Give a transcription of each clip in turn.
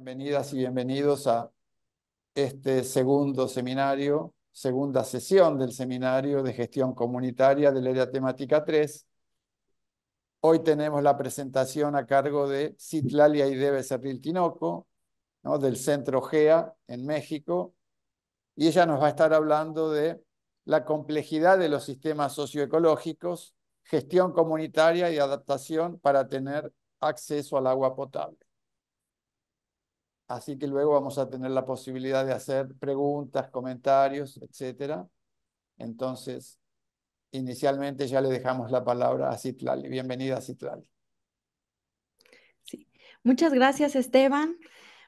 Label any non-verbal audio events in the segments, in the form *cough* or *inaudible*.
Bienvenidas y bienvenidos a este segundo seminario, segunda sesión del seminario de gestión comunitaria del área temática 3. Hoy tenemos la presentación a cargo de Citlalia y Debe Cerril Tinoco, del Centro GEA en México, y ella nos va a estar hablando de la complejidad de los sistemas socioecológicos, gestión comunitaria y adaptación para tener acceso al agua potable. Así que luego vamos a tener la posibilidad de hacer preguntas, comentarios, etc. Entonces, inicialmente ya le dejamos la palabra a Citlali. Bienvenida a Citlali. Muchas gracias, Esteban.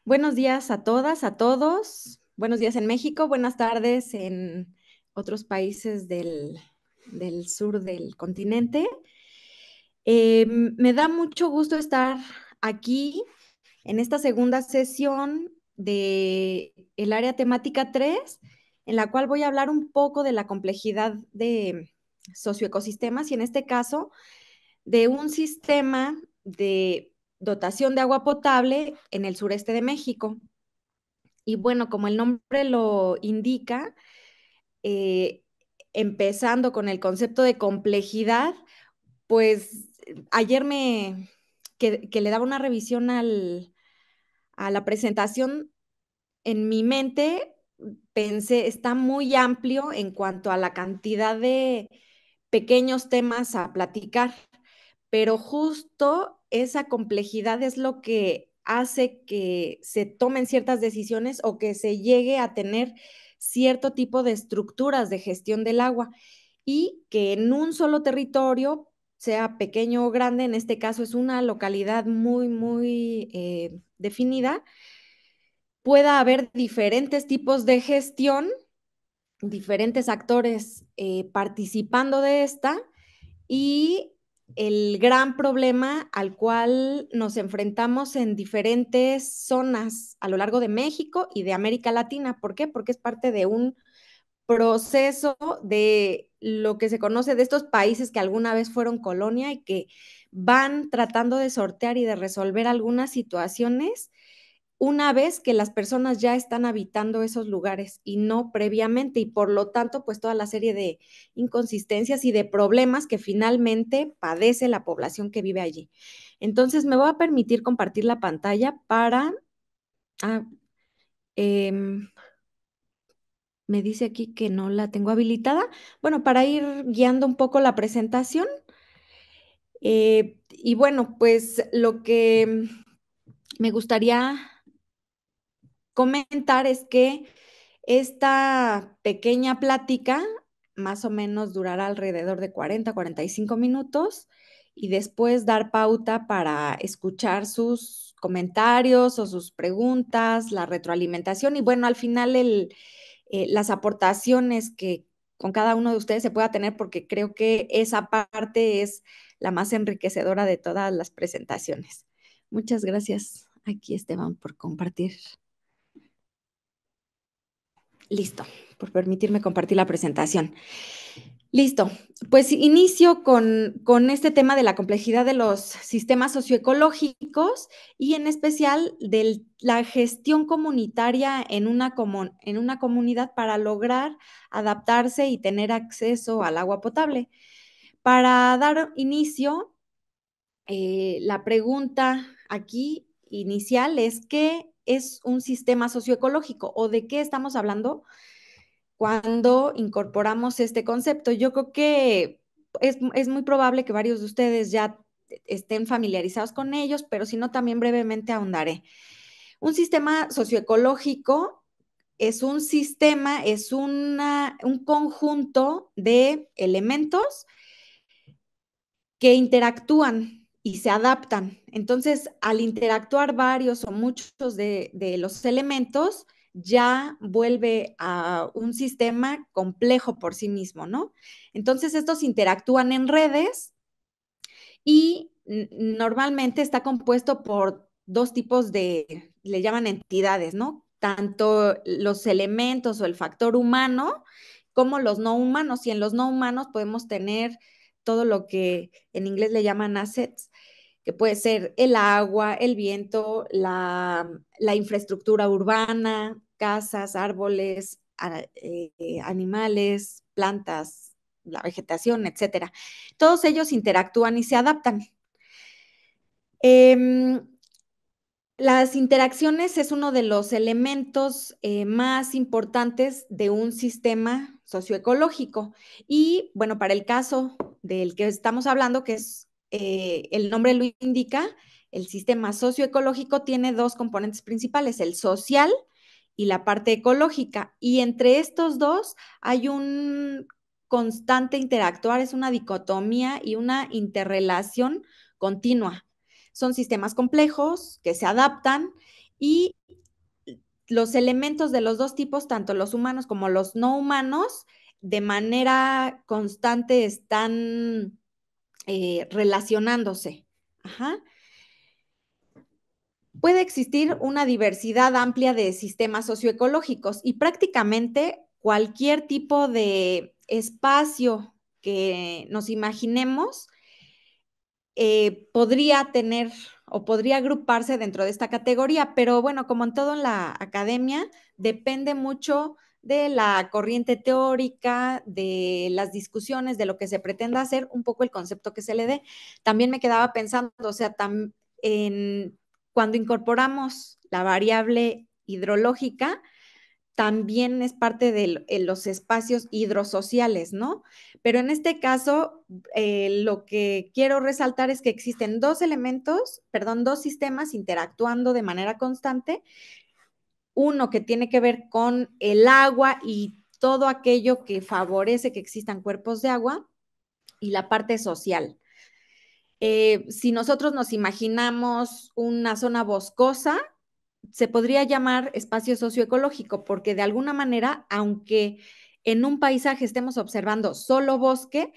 Buenos días a todas, a todos. Buenos días en México, buenas tardes en otros países del, sur del continente. Eh, me da mucho gusto estar aquí en esta segunda sesión de el área temática 3, en la cual voy a hablar un poco de la complejidad de socioecosistemas y en este caso de un sistema de dotación de agua potable en el sureste de México. Y bueno, como el nombre lo indica, eh, empezando con el concepto de complejidad, pues ayer me, que, le daba una revisión a la presentación, en mi mente pensé, está muy amplio en cuanto a la cantidad de pequeños temas a platicar, pero justo esa complejidad es lo que hace que se tomen ciertas decisiones o que se llegue a tener cierto tipo de estructuras de gestión del agua y que en un solo territorio sea pequeño o grande, en este caso es una localidad muy, muy eh, definida, pueda haber diferentes tipos de gestión, diferentes actores eh, participando de esta y el gran problema al cual nos enfrentamos en diferentes zonas a lo largo de México y de América Latina. ¿Por qué? Porque es parte de un proceso de lo que se conoce de estos países que alguna vez fueron colonia y que van tratando de sortear y de resolver algunas situaciones una vez que las personas ya están habitando esos lugares y no previamente, y por lo tanto, pues toda la serie de inconsistencias y de problemas que finalmente padece la población que vive allí. Entonces, me voy a permitir compartir la pantalla para... Ah, em, me dice aquí que no la tengo habilitada. Bueno, para ir guiando un poco la presentación. Eh, y bueno, pues lo que me gustaría comentar es que esta pequeña plática más o menos durará alrededor de 40, 45 minutos y después dar pauta para escuchar sus comentarios o sus preguntas, la retroalimentación y bueno, al final el, eh, las aportaciones que con cada uno de ustedes se pueda tener, porque creo que esa parte es la más enriquecedora de todas las presentaciones. Muchas gracias aquí, Esteban, por compartir. Listo, por permitirme compartir la presentación. Listo, pues inicio con, este tema de la complejidad de los sistemas socioecológicos y en especial de la gestión comunitaria en una, en una comunidad para lograr adaptarse y tener acceso al agua potable. Para dar inicio, eh, la pregunta aquí inicial es qué es un sistema socioecológico o de qué estamos hablando cuando incorporamos este concepto. Yo creo que es, muy probable que varios de ustedes ya estén familiarizados con ellos, pero si no, también brevemente ahondaré. Un sistema socioecológico es un sistema, es un conjunto de elementos que interactúan y se adaptan. Entonces, al interactuar varios o muchos de los elementos, ya vuelve a un sistema complejo por sí mismo, ¿no? Entonces estos interactúan en redes y normalmente está compuesto por dos tipos de, le llaman entidades, ¿no? Tanto los elementos o el factor humano como los no humanos. Y en los no humanos podemos tener todo lo que en inglés le llaman assets, que puede ser el agua, el viento, la, infraestructura urbana, casas, árboles, eh, animales, plantas, la vegetación, etcétera. Todos ellos interactúan y se adaptan. Em, las interacciones es uno de los elementos eh, más importantes de un sistema socioecológico. Y bueno, para el caso del que estamos hablando, que es eh, el nombre lo indica, el sistema socioecológico tiene dos componentes principales, el social y la parte ecológica. Y entre estos dos hay un constante interactuar, es una dicotomía y una interrelación continua. Son sistemas complejos que se adaptan y los elementos de los dos tipos, tanto los humanos como los no humanos, de manera constante están eh, relacionándose. Puede existir una diversidad amplia de sistemas socioecológicos y prácticamente cualquier tipo de espacio que nos imaginemos eh, podría tener o podría agruparse dentro de esta categoría, pero bueno, como en todo en la academia, depende mucho de la corriente teórica, de las discusiones, de lo que se pretenda hacer, un poco el concepto que se le dé. También me quedaba pensando, o sea, en, cuando incorporamos la variable hidrológica, también es parte de los espacios hidrosociales, ¿no? Pero en este caso, eh, lo que quiero resaltar es que existen dos elementos, perdón, dos sistemas interactuando de manera constante uno que tiene que ver con el agua y todo aquello que favorece que existan cuerpos de agua y la parte social. Eh, si nosotros nos imaginamos una zona boscosa, se podría llamar espacio socioecológico, porque de alguna manera, aunque en un paisaje estemos observando solo bosque,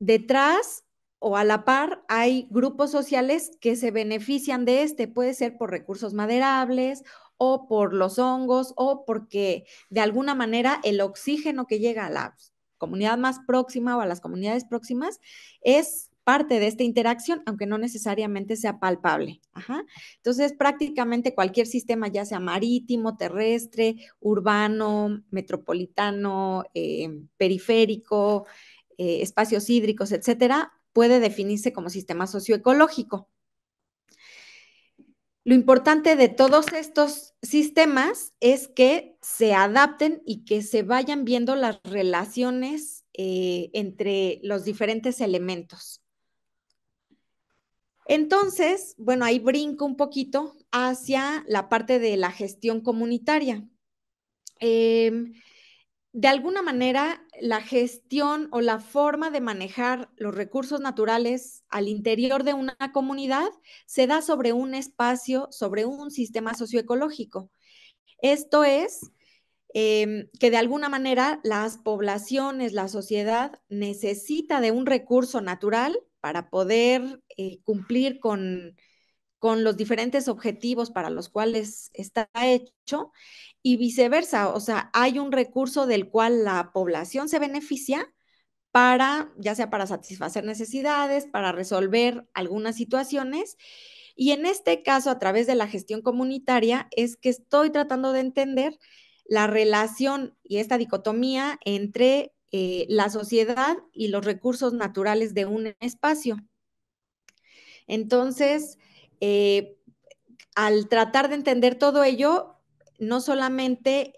detrás o a la par hay grupos sociales que se benefician de este, puede ser por recursos maderables o por los hongos o porque de alguna manera el oxígeno que llega a la comunidad más próxima o a las comunidades próximas es parte de esta interacción, aunque no necesariamente sea palpable. Entonces, prácticamente cualquier sistema, ya sea marítimo, terrestre, urbano, metropolitano, eh, periférico, eh, espacios hídricos, etcétera, puede definirse como sistema socioecológico. Lo importante de todos estos sistemas es que se adapten y que se vayan viendo las relaciones eh, entre los diferentes elementos. Entonces, bueno, ahí brinco un poquito hacia la parte de la gestión comunitaria. Em, de alguna manera la gestión o la forma de manejar los recursos naturales al interior de una comunidad se da sobre un espacio, sobre un sistema socioecológico. Esto es em, que de alguna manera las poblaciones, la sociedad necesita de un recurso natural para poder eh, cumplir con con los diferentes objetivos para los cuales está hecho y viceversa. O sea, hay un recurso del cual la población se beneficia para, ya sea para satisfacer necesidades, para resolver algunas situaciones. Y en este caso, a través de la gestión comunitaria, es que estoy tratando de entender la relación y esta dicotomía entre eh, la sociedad y los recursos naturales de un espacio. Entonces, eh, al tratar de entender todo ello, no solamente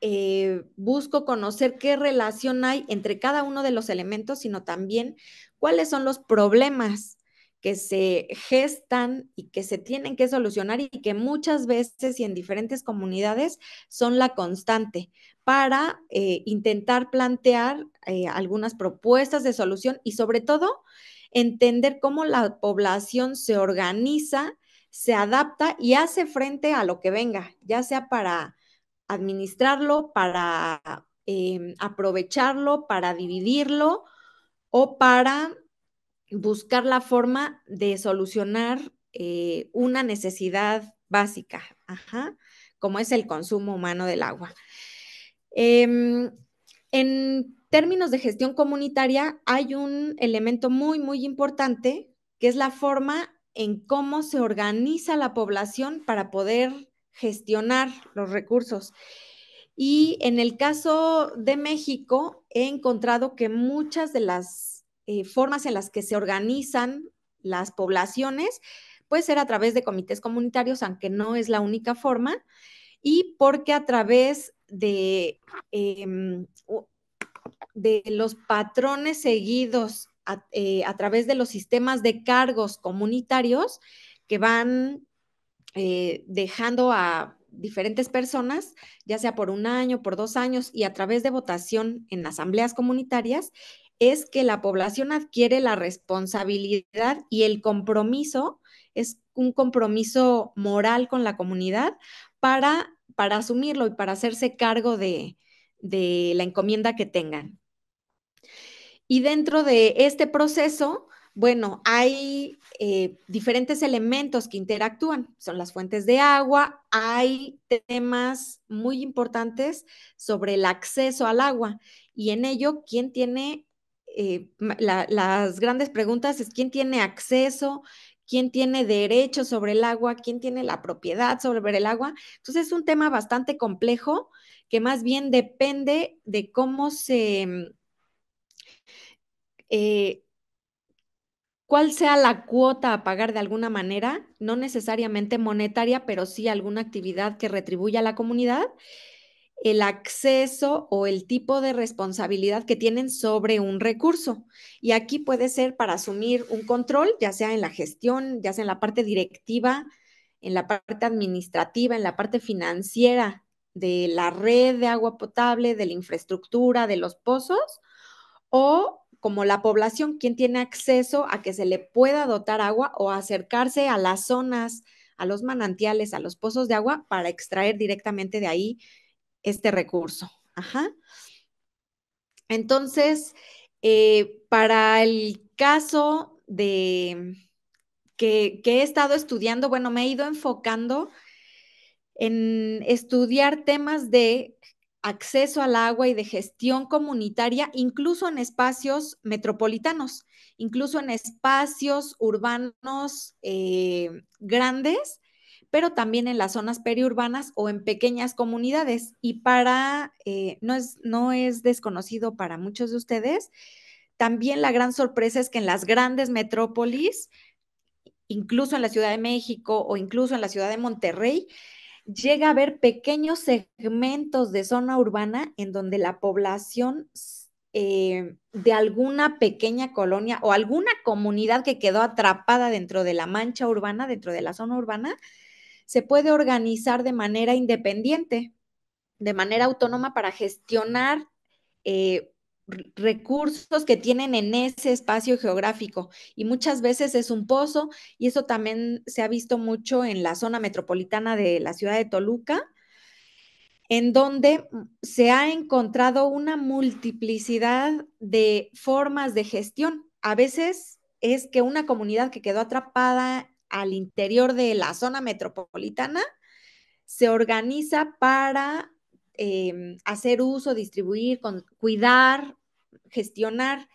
eh, busco conocer qué relación hay entre cada uno de los elementos, sino también cuáles son los problemas que se gestan y que se tienen que solucionar y que muchas veces y en diferentes comunidades son la constante para eh, intentar plantear algunas propuestas de solución y sobre todo entender cómo la población se organiza, se adapta y hace frente a lo que venga, ya sea para administrarlo, para em, aprovecharlo, para dividirlo o para buscar la forma de solucionar eh, una necesidad básica, como es el consumo humano del agua. Em, en términos de gestión comunitaria, hay un elemento muy, muy importante, que es la forma en cómo se organiza la población para poder gestionar los recursos. Y en el caso de México, he encontrado que muchas de las eh, formas en las que se organizan las poblaciones puede ser a través de comités comunitarios, aunque no es la única forma y porque a través de, em, de los patrones seguidos eh, a, través de los sistemas de cargos comunitarios que van eh, dejando a diferentes personas, ya sea por un año, por dos años, y a través de votación en asambleas comunitarias, es que la población adquiere la responsabilidad y el compromiso, es un compromiso moral con la comunidad para, asumirlo y para hacerse cargo de, la encomienda que tengan. Y dentro de este proceso, bueno, hay eh, diferentes elementos que interactúan, son las fuentes de agua, hay temas muy importantes sobre el acceso al agua y en ello, ¿quién tiene, eh, las grandes preguntas es quién tiene acceso, quién tiene derecho sobre el agua, quién tiene la propiedad sobre el agua. Entonces es un tema bastante complejo que más bien depende de cómo se... Mm, eh, cuál sea la cuota a pagar de alguna manera, no necesariamente monetaria, pero sí alguna actividad que retribuya a la comunidad el acceso o el tipo de responsabilidad que tienen sobre un recurso. Y aquí puede ser para asumir un control, ya sea en la gestión, ya sea en la parte directiva, en la parte administrativa, en la parte financiera de la red de agua potable, de la infraestructura, de los pozos, o como la población, quien tiene acceso a que se le pueda dotar agua o acercarse a las zonas, a los manantiales, a los pozos de agua para extraer directamente de ahí este recurso. Ajá. Entonces, eh, para el caso de que, he estado estudiando, bueno, me he ido enfocando en estudiar temas de acceso al agua y de gestión comunitaria, incluso en espacios metropolitanos, incluso en espacios urbanos eh, grandes, pero también en las zonas periurbanas o en pequeñas comunidades. Y para, eh, no, es, desconocido para muchos de ustedes, también la gran sorpresa es que en las grandes metrópolis, incluso en la Ciudad de México o incluso en la Ciudad de Monterrey, llega a haber pequeños segmentos de zona urbana en donde la población eh, de alguna pequeña colonia o alguna comunidad que quedó atrapada dentro de la mancha urbana, dentro de la zona urbana, se puede organizar de manera independiente, de manera autónoma para gestionar eh, recursos que tienen en ese espacio geográfico y muchas veces es un pozo y eso también se ha visto mucho en la zona metropolitana de la ciudad de Toluca, en donde se ha encontrado una multiplicidad de formas de gestión. A veces es que una comunidad que quedó atrapada al interior de la zona metropolitana, se organiza para em, hacer uso, distribuir, cuidar, gestionar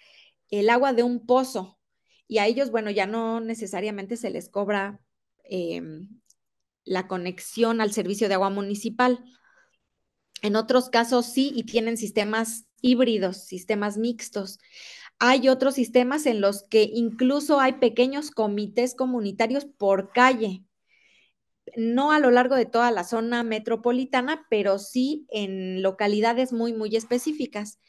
el agua de un pozo. Y a ellos, bueno, ya no necesariamente se les cobra em, la conexión al servicio de agua municipal. En otros casos sí, y tienen sistemas híbridos, sistemas mixtos. Hay otros sistemas en los que incluso hay pequeños comités comunitarios por calle, no a lo largo de toda la zona metropolitana, pero sí en localidades muy, muy específicas.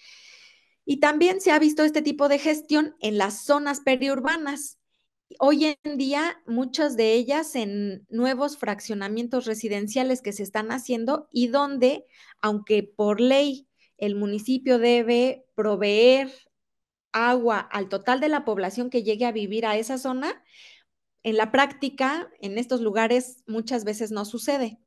Y también se ha visto este tipo de gestión en las zonas periurbanas. Hoy en día, muchas de ellas en nuevos fraccionamientos residenciales que se están haciendo y donde, aunque por ley el municipio debe proveer agua al total de la población que llegue a vivir a esa zona, en la práctica, en estos lugares muchas veces no sucede.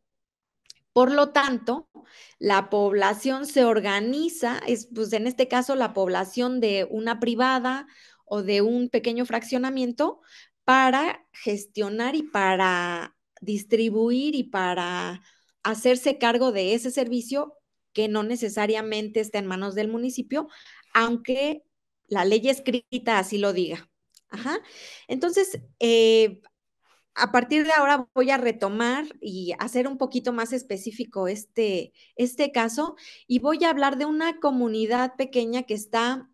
Por lo tanto, la población se organiza, es, pues en este caso la población de una privada o de un pequeño fraccionamiento, para gestionar y para distribuir y para hacerse cargo de ese servicio que no necesariamente está en manos del municipio, aunque la ley escrita así lo diga. Ajá. Entonces, eh, a partir de ahora voy a retomar y hacer un poquito más específico este, este caso y voy a hablar de una comunidad pequeña que está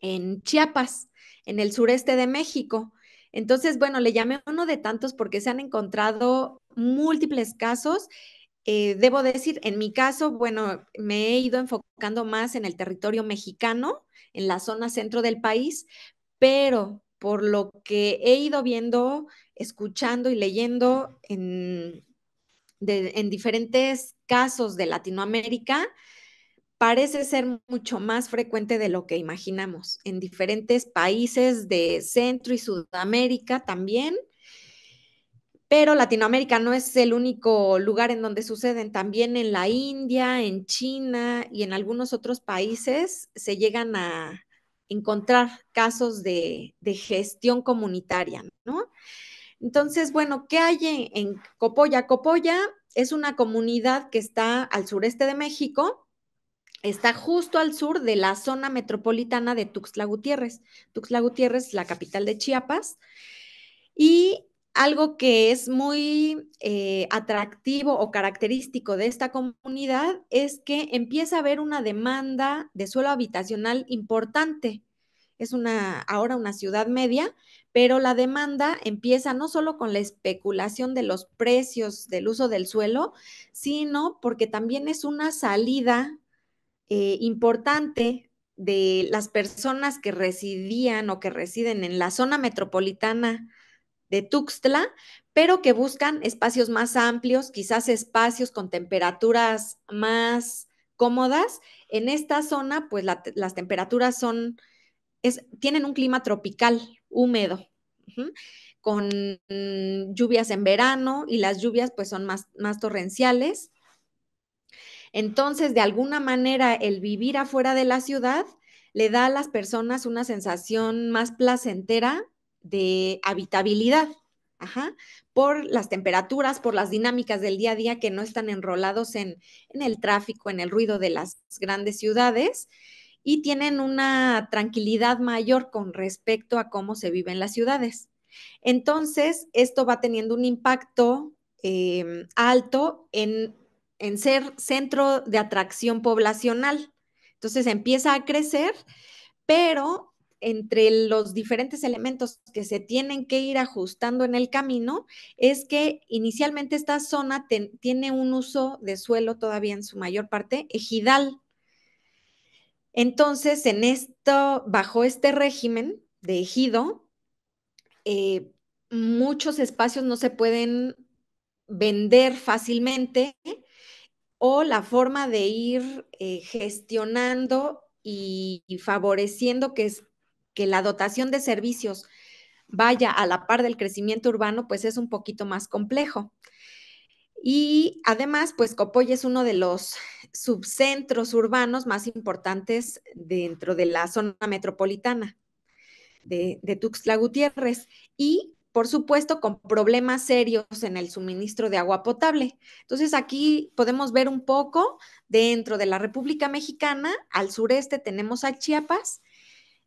en Chiapas, en el sureste de México. Entonces, bueno, le llamé uno de tantos porque se han encontrado múltiples casos eh, debo decir, en mi caso, bueno, me he ido enfocando más en el territorio mexicano, en la zona centro del país, pero por lo que he ido viendo, escuchando y leyendo en, en diferentes casos de Latinoamérica, parece ser mucho más frecuente de lo que imaginamos. En diferentes países de Centro y Sudamérica también, pero Latinoamérica no es el único lugar en donde suceden. También en la India, en China y en algunos otros países se llegan a encontrar casos de, gestión comunitaria, ¿no? Entonces, bueno, ¿qué hay en, en, Copoya? Copoya es una comunidad que está al sureste de México, está justo al sur de la zona metropolitana de Tuxtla Gutiérrez. Tuxtla Gutiérrez es la capital de Chiapas. Y algo que es muy eh, atractivo o característico de esta comunidad es que empieza a haber una demanda de suelo habitacional importante. Es ahora una ciudad media, pero la demanda empieza no solo con la especulación de los precios del uso del suelo, sino porque también es una salida eh, importante de las personas que residían o que residen en la zona metropolitana de Tuxtla, pero que buscan espacios más amplios, quizás espacios con temperaturas más cómodas. En esta zona, pues las temperaturas son, tienen un clima tropical, húmedo, con lluvias en verano y las lluvias pues son más, más torrenciales. Entonces, de alguna manera, el vivir afuera de la ciudad le da a las personas una sensación más placentera de habitabilidad. por las temperaturas, por las dinámicas del día a día que no están enrolados en, el tráfico, en el ruido de las grandes ciudades y tienen una tranquilidad mayor con respecto a cómo se vive en las ciudades. Entonces, esto va teniendo un impacto eh, alto en, en ser centro de atracción poblacional. Entonces, empieza a crecer, pero entre los diferentes elementos que se tienen que ir ajustando en el camino es que inicialmente esta zona tiene un uso de suelo todavía en su mayor parte ejidal. Entonces, en esto, bajo este régimen de ejido, eh, muchos espacios no se pueden vender fácilmente o la forma de ir eh, gestionando y, y favoreciendo que es, que la dotación de servicios vaya a la par del crecimiento urbano, pues es un poquito más complejo. Y además, pues Copoy es uno de los subcentros urbanos más importantes dentro de la zona metropolitana de, de Tuxtla Gutiérrez y, por supuesto, con problemas serios en el suministro de agua potable. Entonces, aquí podemos ver un poco dentro de la República Mexicana, al sureste tenemos a Chiapas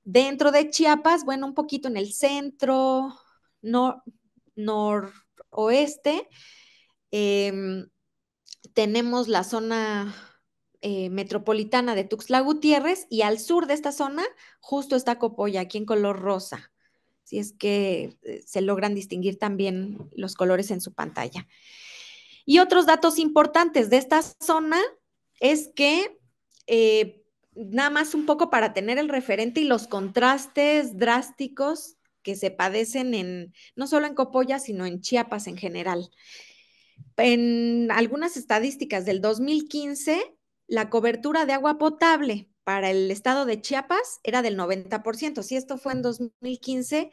Dentro de Chiapas, bueno, un poquito en el centro, nor, noroeste, em, tenemos la zona eh, metropolitana de Tuxtla Gutiérrez y al sur de esta zona justo está Copoya, aquí en color rosa. Si es que eh, se logran distinguir también los colores en su pantalla. Y otros datos importantes de esta zona es que eh, nada más un poco para tener el referente y los contrastes drásticos que se padecen en, no solo en Copoya, sino en Chiapas en general. En algunas estadísticas del 2015, la cobertura de agua potable para el estado de Chiapas era del 90%. Si esto fue en 2015,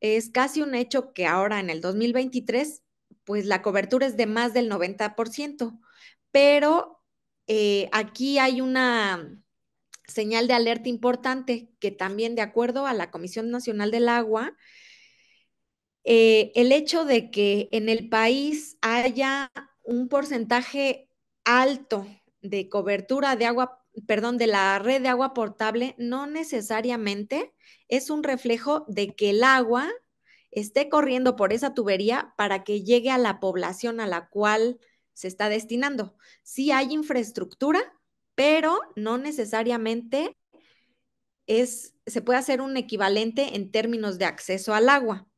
es casi un hecho que ahora en el 2023, pues la cobertura es de más del 90%. Pero eh, aquí hay una señal de alerta importante que también de acuerdo a la Comisión Nacional del Agua, eh, el hecho de que en el país haya un porcentaje alto de cobertura de agua, perdón, de la red de agua portable, no necesariamente es un reflejo de que el agua esté corriendo por esa tubería para que llegue a la población a la cual se está destinando. Si hay infraestructura pero no necesariamente es, se puede hacer un equivalente en términos de acceso al agua.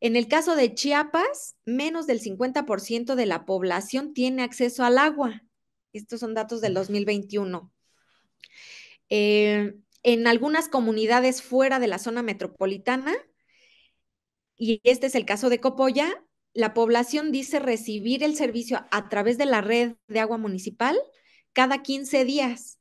En el caso de Chiapas, menos del 50% de la población tiene acceso al agua. Estos son datos del 2021. Eh, en algunas comunidades fuera de la zona metropolitana, y este es el caso de Copoya, la población dice recibir el servicio a través de la red de agua municipal cada 15 días.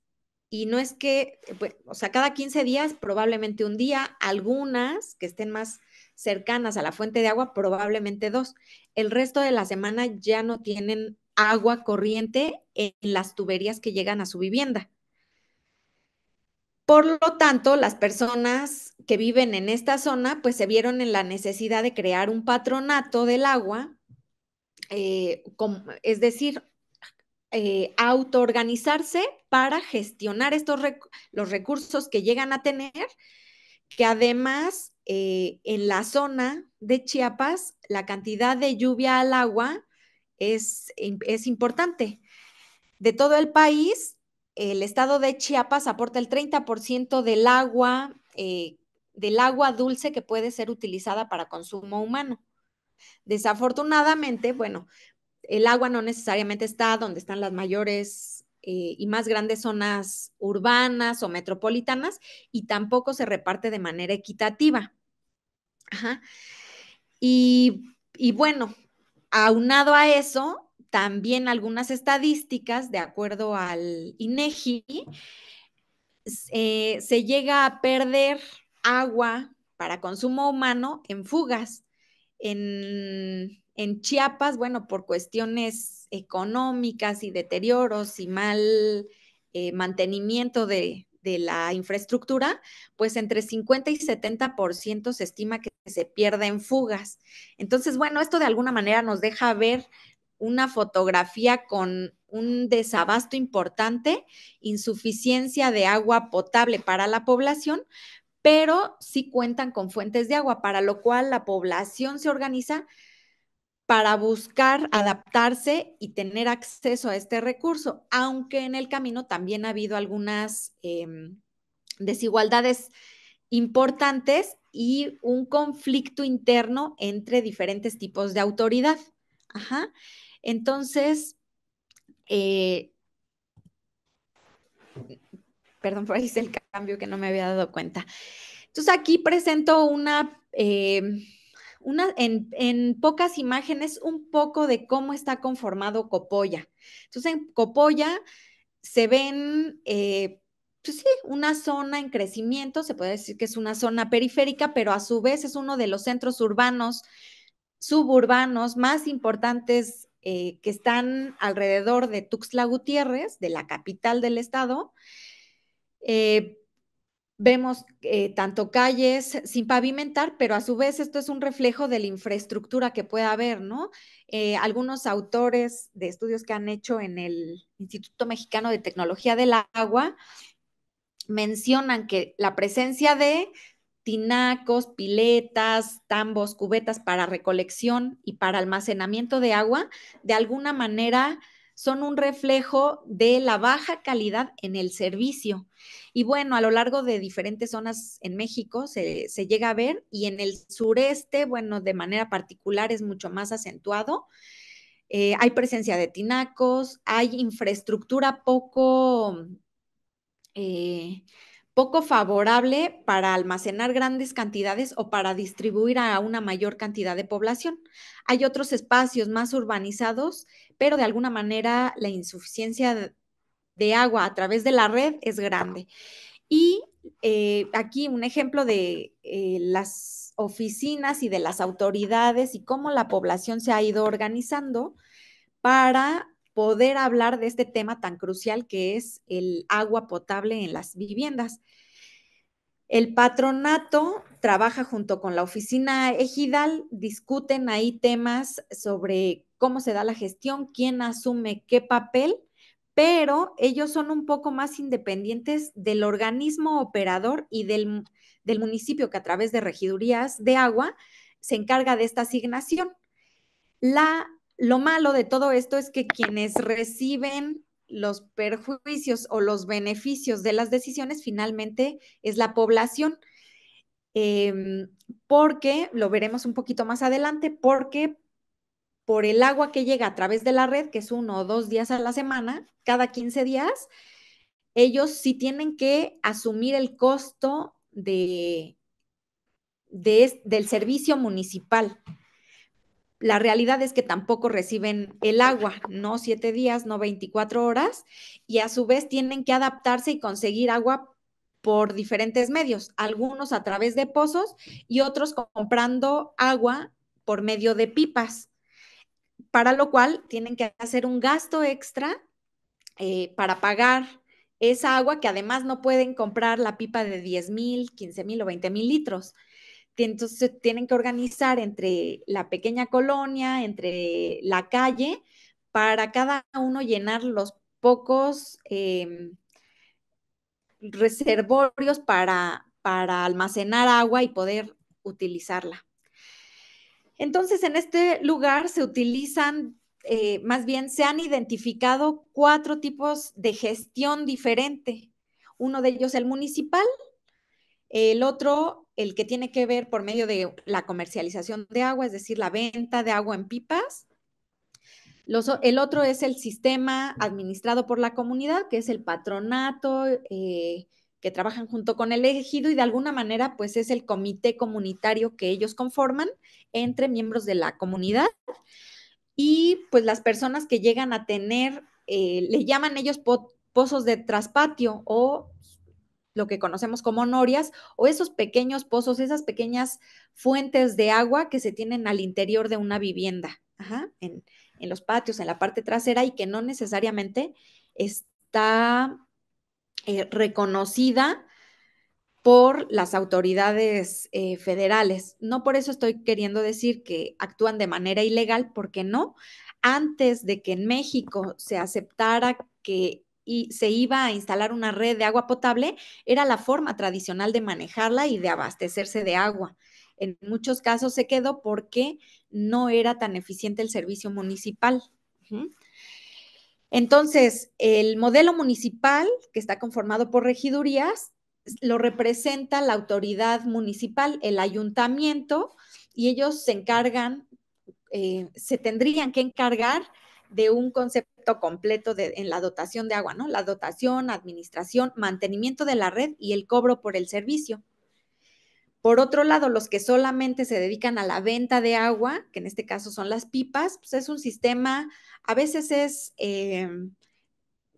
Y no es que, pues, o sea, cada 15 días, probablemente un día, algunas que estén más cercanas a la fuente de agua, probablemente dos. El resto de la semana ya no tienen agua corriente en las tuberías que llegan a su vivienda. Por lo tanto, las personas que viven en esta zona, pues se vieron en la necesidad de crear un patronato del agua, eh, es decir, eh, autoorganizarse para gestionar estos los recursos que llegan a tener, que además eh, en la zona de Chiapas la cantidad de lluvia al agua es, es importante. De todo el país, el estado de Chiapas aporta el 30% del agua, eh, del agua dulce que puede ser utilizada para consumo humano. Desafortunadamente, bueno, el agua no necesariamente está donde están las mayores eh, y más grandes zonas urbanas o metropolitanas y tampoco se reparte de manera equitativa. Ajá. Y, bueno, aunado a eso, también algunas estadísticas, de acuerdo al INEGI, eh, se llega a perder agua para consumo humano en fugas, en en Chiapas, bueno, por cuestiones económicas y deterioros y mal eh, mantenimiento de, la infraestructura, pues entre 50 y 70% se estima que se pierde en fugas. Entonces, bueno, esto de alguna manera nos deja ver una fotografía con un desabasto importante, insuficiencia de agua potable para la población, pero sí cuentan con fuentes de agua, para lo cual la población se organiza para buscar adaptarse y tener acceso a este recurso, aunque en el camino también ha habido algunas em, desigualdades importantes y un conflicto interno entre diferentes tipos de autoridad. Ajá. Entonces, eh, perdón por ahí el cambio que no me había dado cuenta. Entonces aquí presento una em, en, pocas imágenes un poco de cómo está conformado Copolla. Entonces, en Copolla se ven, eh, pues sí, una zona en crecimiento, se puede decir que es una zona periférica, pero a su vez es uno de los centros urbanos, suburbanos más importantes eh, que están alrededor de Tuxtla Gutiérrez, de la capital del estado. Eh, Vemos eh, tanto calles sin pavimentar, pero a su vez esto es un reflejo de la infraestructura que puede haber, ¿no? Eh, algunos autores de estudios que han hecho en el Instituto Mexicano de Tecnología del Agua mencionan que la presencia de tinacos, piletas, tambos, cubetas para recolección y para almacenamiento de agua, de alguna manera son un reflejo de la baja calidad en el servicio. Y bueno, a lo largo de diferentes zonas en México se, llega a ver y en el sureste, bueno, de manera particular es mucho más acentuado. Eh, hay presencia de tinacos, hay infraestructura poco... Eh, poco favorable para almacenar grandes cantidades o para distribuir a una mayor cantidad de población. Hay otros espacios más urbanizados, pero de alguna manera la insuficiencia de agua a través de la red es grande. Y eh, aquí un ejemplo de eh, las oficinas y de las autoridades y cómo la población se ha ido organizando para poder hablar de este tema tan crucial que es el agua potable en las viviendas. El patronato trabaja junto con la oficina ejidal, discuten ahí temas sobre cómo se da la gestión, quién asume qué papel, pero ellos son un poco más independientes del organismo operador y del, municipio que a través de regidurías de agua se encarga de esta asignación. La lo malo de todo esto es que quienes reciben los perjuicios o los beneficios de las decisiones finalmente es la población. Em, porque, lo veremos un poquito más adelante, porque por el agua que llega a través de la red, que es uno o dos días a la semana, cada 15 días, ellos sí tienen que asumir el costo de, del servicio municipal la realidad es que tampoco reciben el agua, no siete días, no 24 horas, y a su vez tienen que adaptarse y conseguir agua por diferentes medios, algunos a través de pozos y otros comprando agua por medio de pipas, para lo cual tienen que hacer un gasto extra eh, para pagar esa agua que además no pueden comprar la pipa de 10 mil, 15 mil o 20 mil litros entonces tienen que organizar entre la pequeña colonia, entre la calle, para cada uno llenar los pocos em, reservorios para, para almacenar agua y poder utilizarla. Entonces, en este lugar se utilizan, eh, más bien se han identificado cuatro tipos de gestión diferente. Uno de ellos el municipal, el otro el que tiene que ver por medio de la comercialización de agua, es decir, la venta de agua en pipas. el otro es el sistema administrado por la comunidad, que es el patronato, eh, que trabajan junto con el ejido y de alguna manera pues es el comité comunitario que ellos conforman entre miembros de la comunidad. Y pues las personas que llegan a tener, eh, le llaman ellos pozos de traspatio o lo que conocemos como norias, o esos pequeños pozos, esas pequeñas fuentes de agua que se tienen al interior de una vivienda, en, los patios, en la parte trasera, y que no necesariamente está eh, reconocida por las autoridades eh, federales. No por eso estoy queriendo decir que actúan de manera ilegal, porque no. Antes de que en México se aceptara que y se iba a instalar una red de agua potable, era la forma tradicional de manejarla y de abastecerse de agua. En muchos casos se quedó porque no era tan eficiente el servicio municipal. Entonces, el modelo municipal, que está conformado por regidurías, lo representa la autoridad municipal, el ayuntamiento, y ellos se encargan, eh, se tendrían que encargar de un concepto completo en la dotación de agua, ¿no? La dotación, administración, mantenimiento de la red y el cobro por el servicio. Por otro lado, los que solamente se dedican a la venta de agua, que en este caso son las pipas, pues es un sistema, a veces es eh,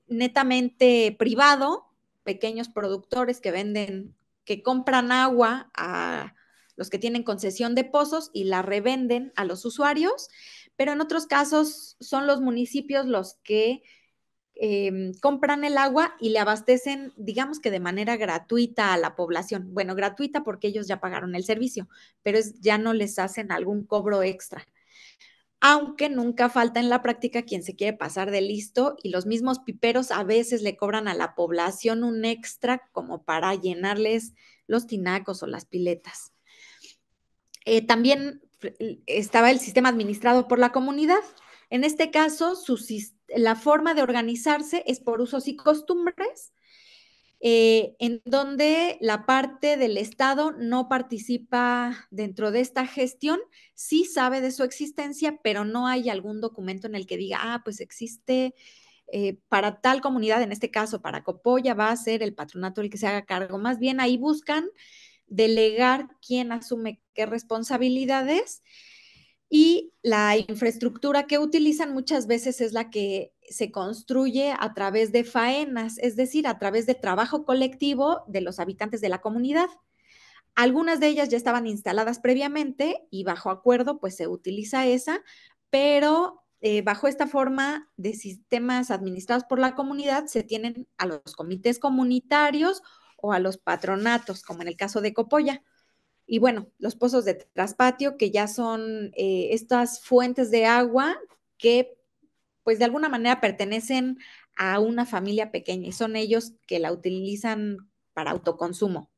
netamente privado, pequeños productores que venden, que compran agua a los que tienen concesión de pozos y la revenden a los usuarios, pero en otros casos son los municipios los que em, compran el agua y le abastecen, digamos que de manera gratuita a la población. Bueno, gratuita porque ellos ya pagaron el servicio, pero ya no les hacen algún cobro extra. Aunque nunca falta en la práctica quien se quiere pasar de listo y los mismos piperos a veces le cobran a la población un extra como para llenarles los tinacos o las piletas. Eh, también estaba el sistema administrado por la comunidad. En este caso, la forma de organizarse es por usos y costumbres, eh, en donde la parte del Estado no participa dentro de esta gestión, sí sabe de su existencia, pero no hay algún documento en el que diga, ah, pues existe eh, para tal comunidad, en este caso para Copoya, va a ser el patronato el que se haga cargo. Más bien ahí buscan delegar quién asume qué responsabilidades y la infraestructura que utilizan muchas veces es la que se construye a través de faenas, es decir, a través de trabajo colectivo de los habitantes de la comunidad. Algunas de ellas ya estaban instaladas previamente y bajo acuerdo pues se utiliza esa, pero eh, bajo esta forma de sistemas administrados por la comunidad se tienen a los comités comunitarios a los patronatos, como en el caso de Copolla. Y bueno, los pozos de traspatio, que ya son eh, estas fuentes de agua que pues de alguna manera pertenecen a una familia pequeña y son ellos que la utilizan para autoconsumo.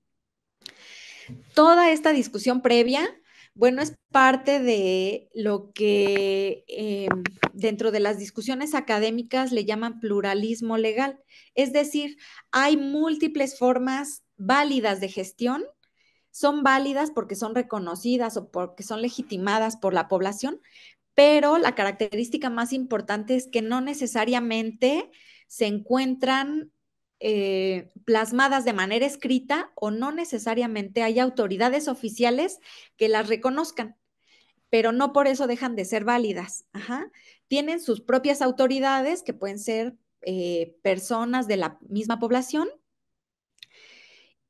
Toda esta discusión previa bueno, es parte de lo que eh, dentro de las discusiones académicas le llaman pluralismo legal. Es decir, hay múltiples formas válidas de gestión, son válidas porque son reconocidas o porque son legitimadas por la población, pero la característica más importante es que no necesariamente se encuentran eh, plasmadas de manera escrita o no necesariamente hay autoridades oficiales que las reconozcan, pero no por eso dejan de ser válidas. Tienen sus propias autoridades que pueden ser eh, personas de la misma población.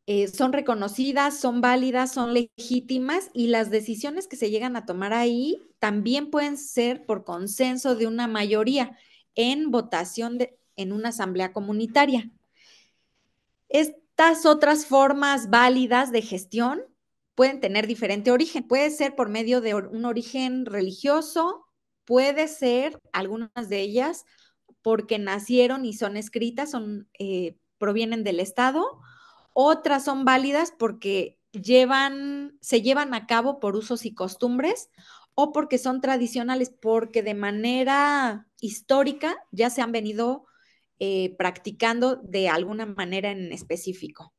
Eh, son reconocidas, son válidas, son legítimas y las decisiones que se llegan a tomar ahí también pueden ser por consenso de una mayoría en votación en una asamblea comunitaria. Estas otras formas válidas de gestión pueden tener diferente origen. Puede ser por medio de un origen religioso, puede ser algunas de ellas porque nacieron y son escritas, son, eh, provienen del Estado. Otras son válidas porque llevan, se llevan a cabo por usos y costumbres o porque son tradicionales, porque de manera histórica ya se han venido eh, practicando de alguna manera en específico.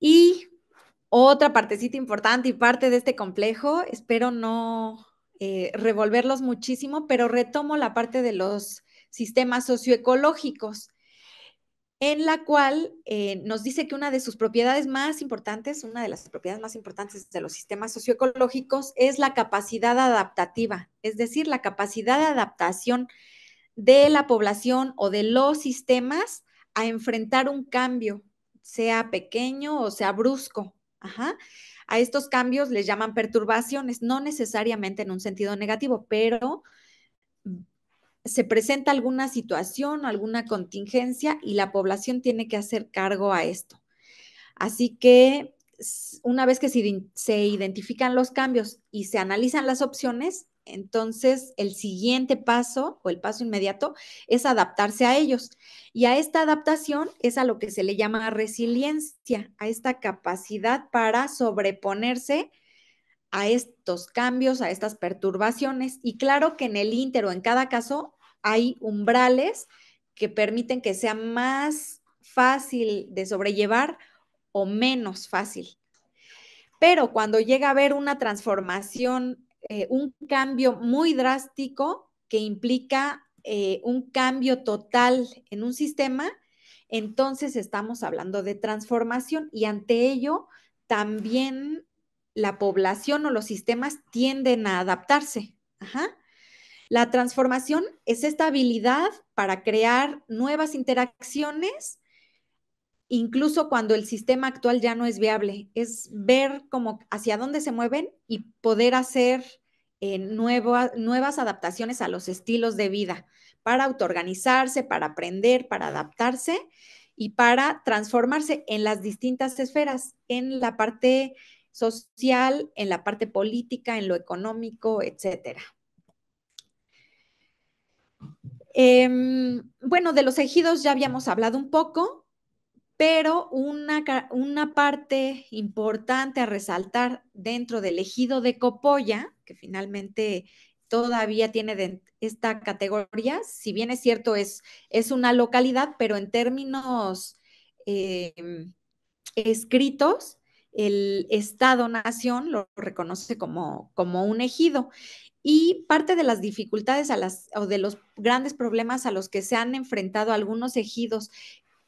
Y otra partecita importante y parte de este complejo, espero no eh, revolverlos muchísimo, pero retomo la parte de los sistemas socioecológicos, en la cual eh, nos dice que una de sus propiedades más importantes, una de las propiedades más importantes de los sistemas socioecológicos es la capacidad adaptativa, es decir, la capacidad de adaptación de la población o de los sistemas a enfrentar un cambio, sea pequeño o sea brusco. A estos cambios les llaman perturbaciones, no necesariamente en un sentido negativo, pero se presenta alguna situación, alguna contingencia y la población tiene que hacer cargo a esto. Así que una vez que se identifican los cambios y se analizan las opciones, entonces, el siguiente paso o el paso inmediato es adaptarse a ellos. Y a esta adaptación es a lo que se le llama resiliencia, a esta capacidad para sobreponerse a estos cambios, a estas perturbaciones. Y claro que en el íntero, en cada caso, hay umbrales que permiten que sea más fácil de sobrellevar o menos fácil. Pero cuando llega a haber una transformación eh, un cambio muy drástico que implica eh, un cambio total en un sistema, entonces estamos hablando de transformación y ante ello también la población o los sistemas tienden a adaptarse. La transformación es esta habilidad para crear nuevas interacciones incluso cuando el sistema actual ya no es viable, es ver como hacia dónde se mueven y poder hacer eh, nuevas adaptaciones a los estilos de vida para autoorganizarse, para aprender, para adaptarse y para transformarse en las distintas esferas, en la parte social, en la parte política, en lo económico, etcétera. Em, bueno, de los ejidos ya habíamos hablado un poco. Pero una, una parte importante a resaltar dentro del ejido de Copolla, que finalmente todavía tiene esta categoría, si bien es cierto, es, es una localidad, pero en términos eh, escritos, el Estado-Nación lo reconoce como, un ejido. Y parte de las dificultades a las, o de los grandes problemas a los que se han enfrentado algunos ejidos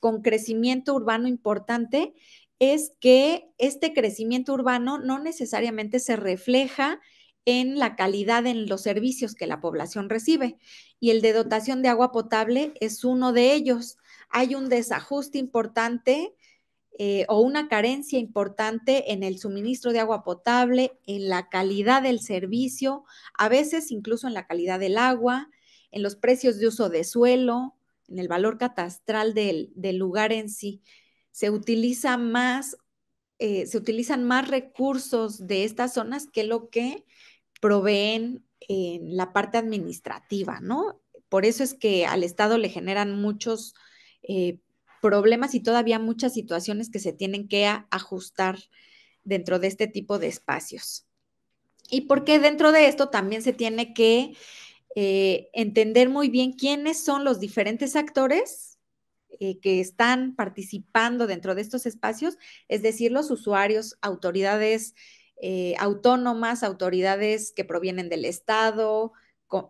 con crecimiento urbano importante es que este crecimiento urbano no necesariamente se refleja en la calidad en los servicios que la población recibe. Y el de dotación de agua potable es uno de ellos. Hay un desajuste importante eh, o una carencia importante en el suministro de agua potable, en la calidad del servicio, a veces incluso en la calidad del agua, en los precios de uso de suelo, en el valor catastral del, lugar en sí, se, utiliza más, eh, se utilizan más recursos de estas zonas que lo que proveen en la parte administrativa, ¿no? Por eso es que al Estado le generan muchos eh, problemas y todavía muchas situaciones que se tienen que ajustar dentro de este tipo de espacios. Y porque dentro de esto también se tiene que eh, entender muy bien quiénes son los diferentes actores eh, que están participando dentro de estos espacios, es decir, los usuarios, autoridades eh, autónomas, autoridades que provienen del Estado,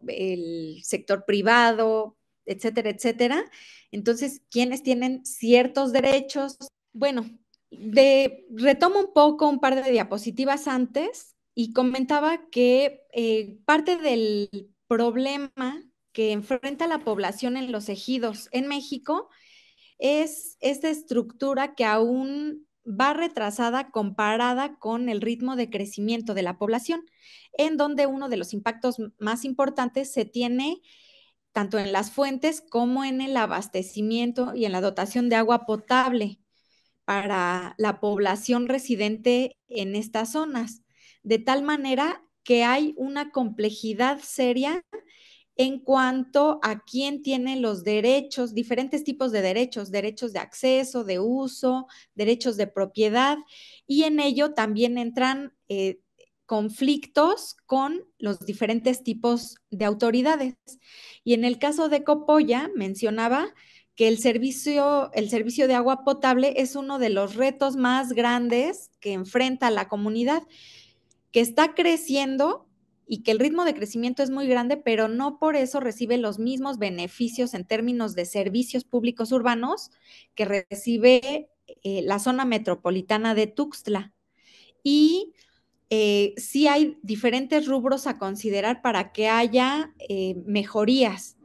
el sector privado, etcétera, etcétera. Entonces, ¿quiénes tienen ciertos derechos? Bueno, de, retomo un poco un par de diapositivas antes y comentaba que parte del problema que enfrenta la población en los ejidos en México es esta estructura que aún va retrasada comparada con el ritmo de crecimiento de la población, en donde uno de los impactos más importantes se tiene tanto en las fuentes como en el abastecimiento y en la dotación de agua potable para la población residente en estas zonas, de tal manera que hay una complejidad seria en cuanto a quién tiene los derechos, diferentes tipos de derechos, derechos de acceso, de uso, derechos de propiedad, y en ello también entran eh, conflictos con los diferentes tipos de autoridades. Y en el caso de Copolla, mencionaba que el servicio, el servicio de agua potable es uno de los retos más grandes que enfrenta la comunidad que está creciendo y que el ritmo de crecimiento es muy grande, pero no por eso recibe los mismos beneficios en términos de servicios públicos urbanos que recibe eh, la zona metropolitana de Tuxtla. Y eh, sí hay diferentes rubros a considerar para que haya eh, mejorías.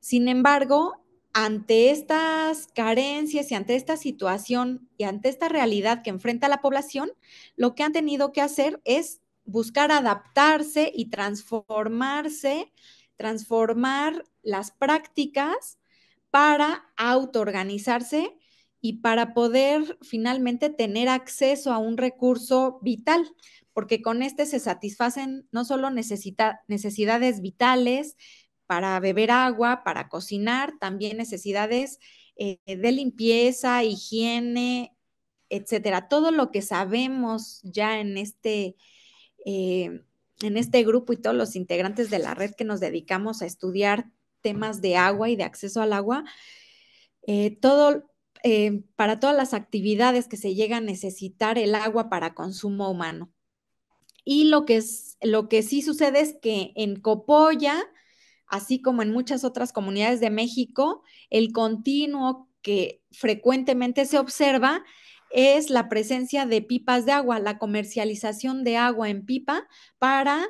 Sin embargo, ante estas carencias y ante esta situación y ante esta realidad que enfrenta la población, lo que han tenido que hacer es buscar adaptarse y transformarse, transformar las prácticas para autoorganizarse y para poder finalmente tener acceso a un recurso vital, porque con este se satisfacen no solo necesidades vitales para beber agua, para cocinar, también necesidades eh, de limpieza, higiene, etcétera. Todo lo que sabemos ya en este eh, en este grupo y todos los integrantes de la red que nos dedicamos a estudiar temas de agua y de acceso al agua, eh, todo, eh, para todas las actividades que se llega a necesitar el agua para consumo humano. Y lo que, lo que sí sucede es que en Copolla, así como en muchas otras comunidades de México, el continuo que frecuentemente se observa es la presencia de pipas de agua, la comercialización de agua en pipa para,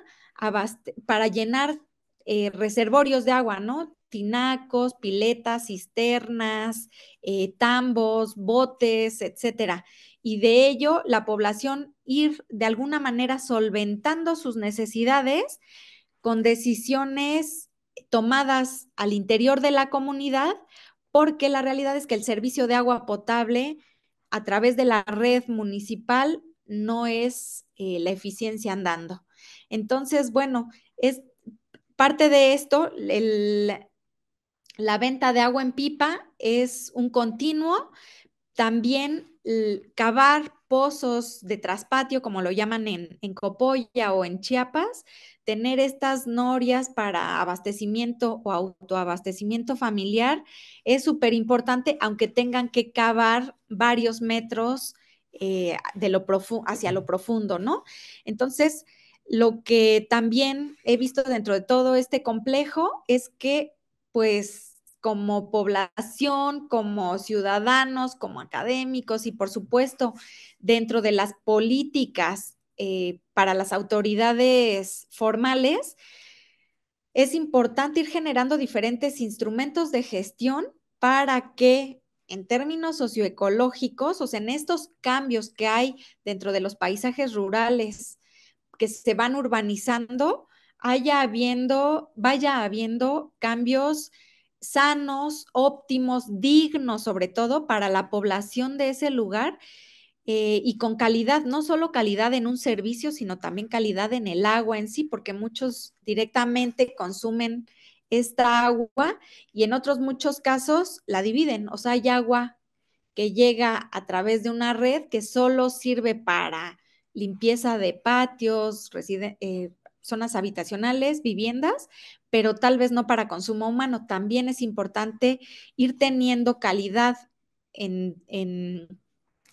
para llenar eh, reservorios de agua, ¿no? Tinacos, piletas, cisternas, eh, tambos, botes, etcétera. Y de ello, la población ir de alguna manera solventando sus necesidades con decisiones tomadas al interior de la comunidad, porque la realidad es que el servicio de agua potable a través de la red municipal no es eh, la eficiencia andando. Entonces, bueno, es parte de esto, la venta de agua en pipa es un continuo. También cavar pozos de traspatio, como lo llaman en, en Copoya o en Chiapas, tener estas norias para abastecimiento o autoabastecimiento familiar es súper importante, aunque tengan que cavar varios metros eh, de lo hacia lo profundo, ¿no? Entonces, lo que también he visto dentro de todo este complejo es que, pues, como población, como ciudadanos, como académicos y, por supuesto, dentro de las políticas eh, para las autoridades formales, es importante ir generando diferentes instrumentos de gestión para que en términos socioecológicos, o sea, en estos cambios que hay dentro de los paisajes rurales que se van urbanizando, haya habiendo, vaya habiendo cambios sanos, óptimos, dignos sobre todo para la población de ese lugar eh, y con calidad, no solo calidad en un servicio, sino también calidad en el agua en sí, porque muchos directamente consumen esta agua y en otros muchos casos la dividen. O sea, hay agua que llega a través de una red que solo sirve para limpieza de patios, eh, zonas habitacionales, viviendas, pero tal vez no para consumo humano. También es importante ir teniendo calidad en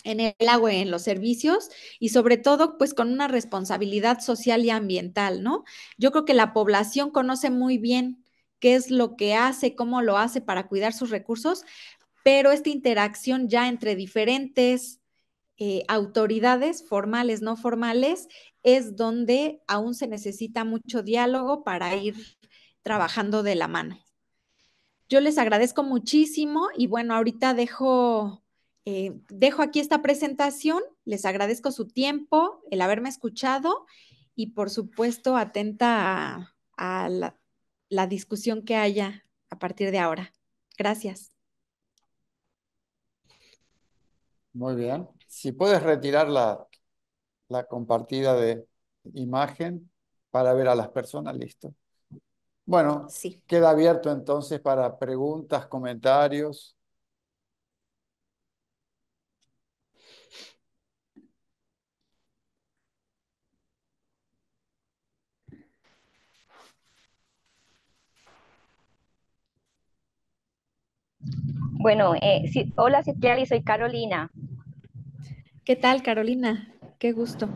en el agua, y en los servicios y sobre todo pues con una responsabilidad social y ambiental, ¿no? Yo creo que la población conoce muy bien qué es lo que hace, cómo lo hace para cuidar sus recursos, pero esta interacción ya entre diferentes eh, autoridades formales, no formales, es donde aún se necesita mucho diálogo para ir trabajando de la mano. Yo les agradezco muchísimo y bueno, ahorita dejo eh, dejo aquí esta presentación, les agradezco su tiempo, el haberme escuchado y por supuesto atenta a, la, discusión que haya a partir de ahora. Gracias. Muy bien. Si puedes retirar la, compartida de imagen para ver a las personas, listo. Bueno, queda abierto entonces para preguntas, comentarios. Bueno, eh, hola Citlali, soy Carolina. ¿Qué tal Carolina? Qué gusto.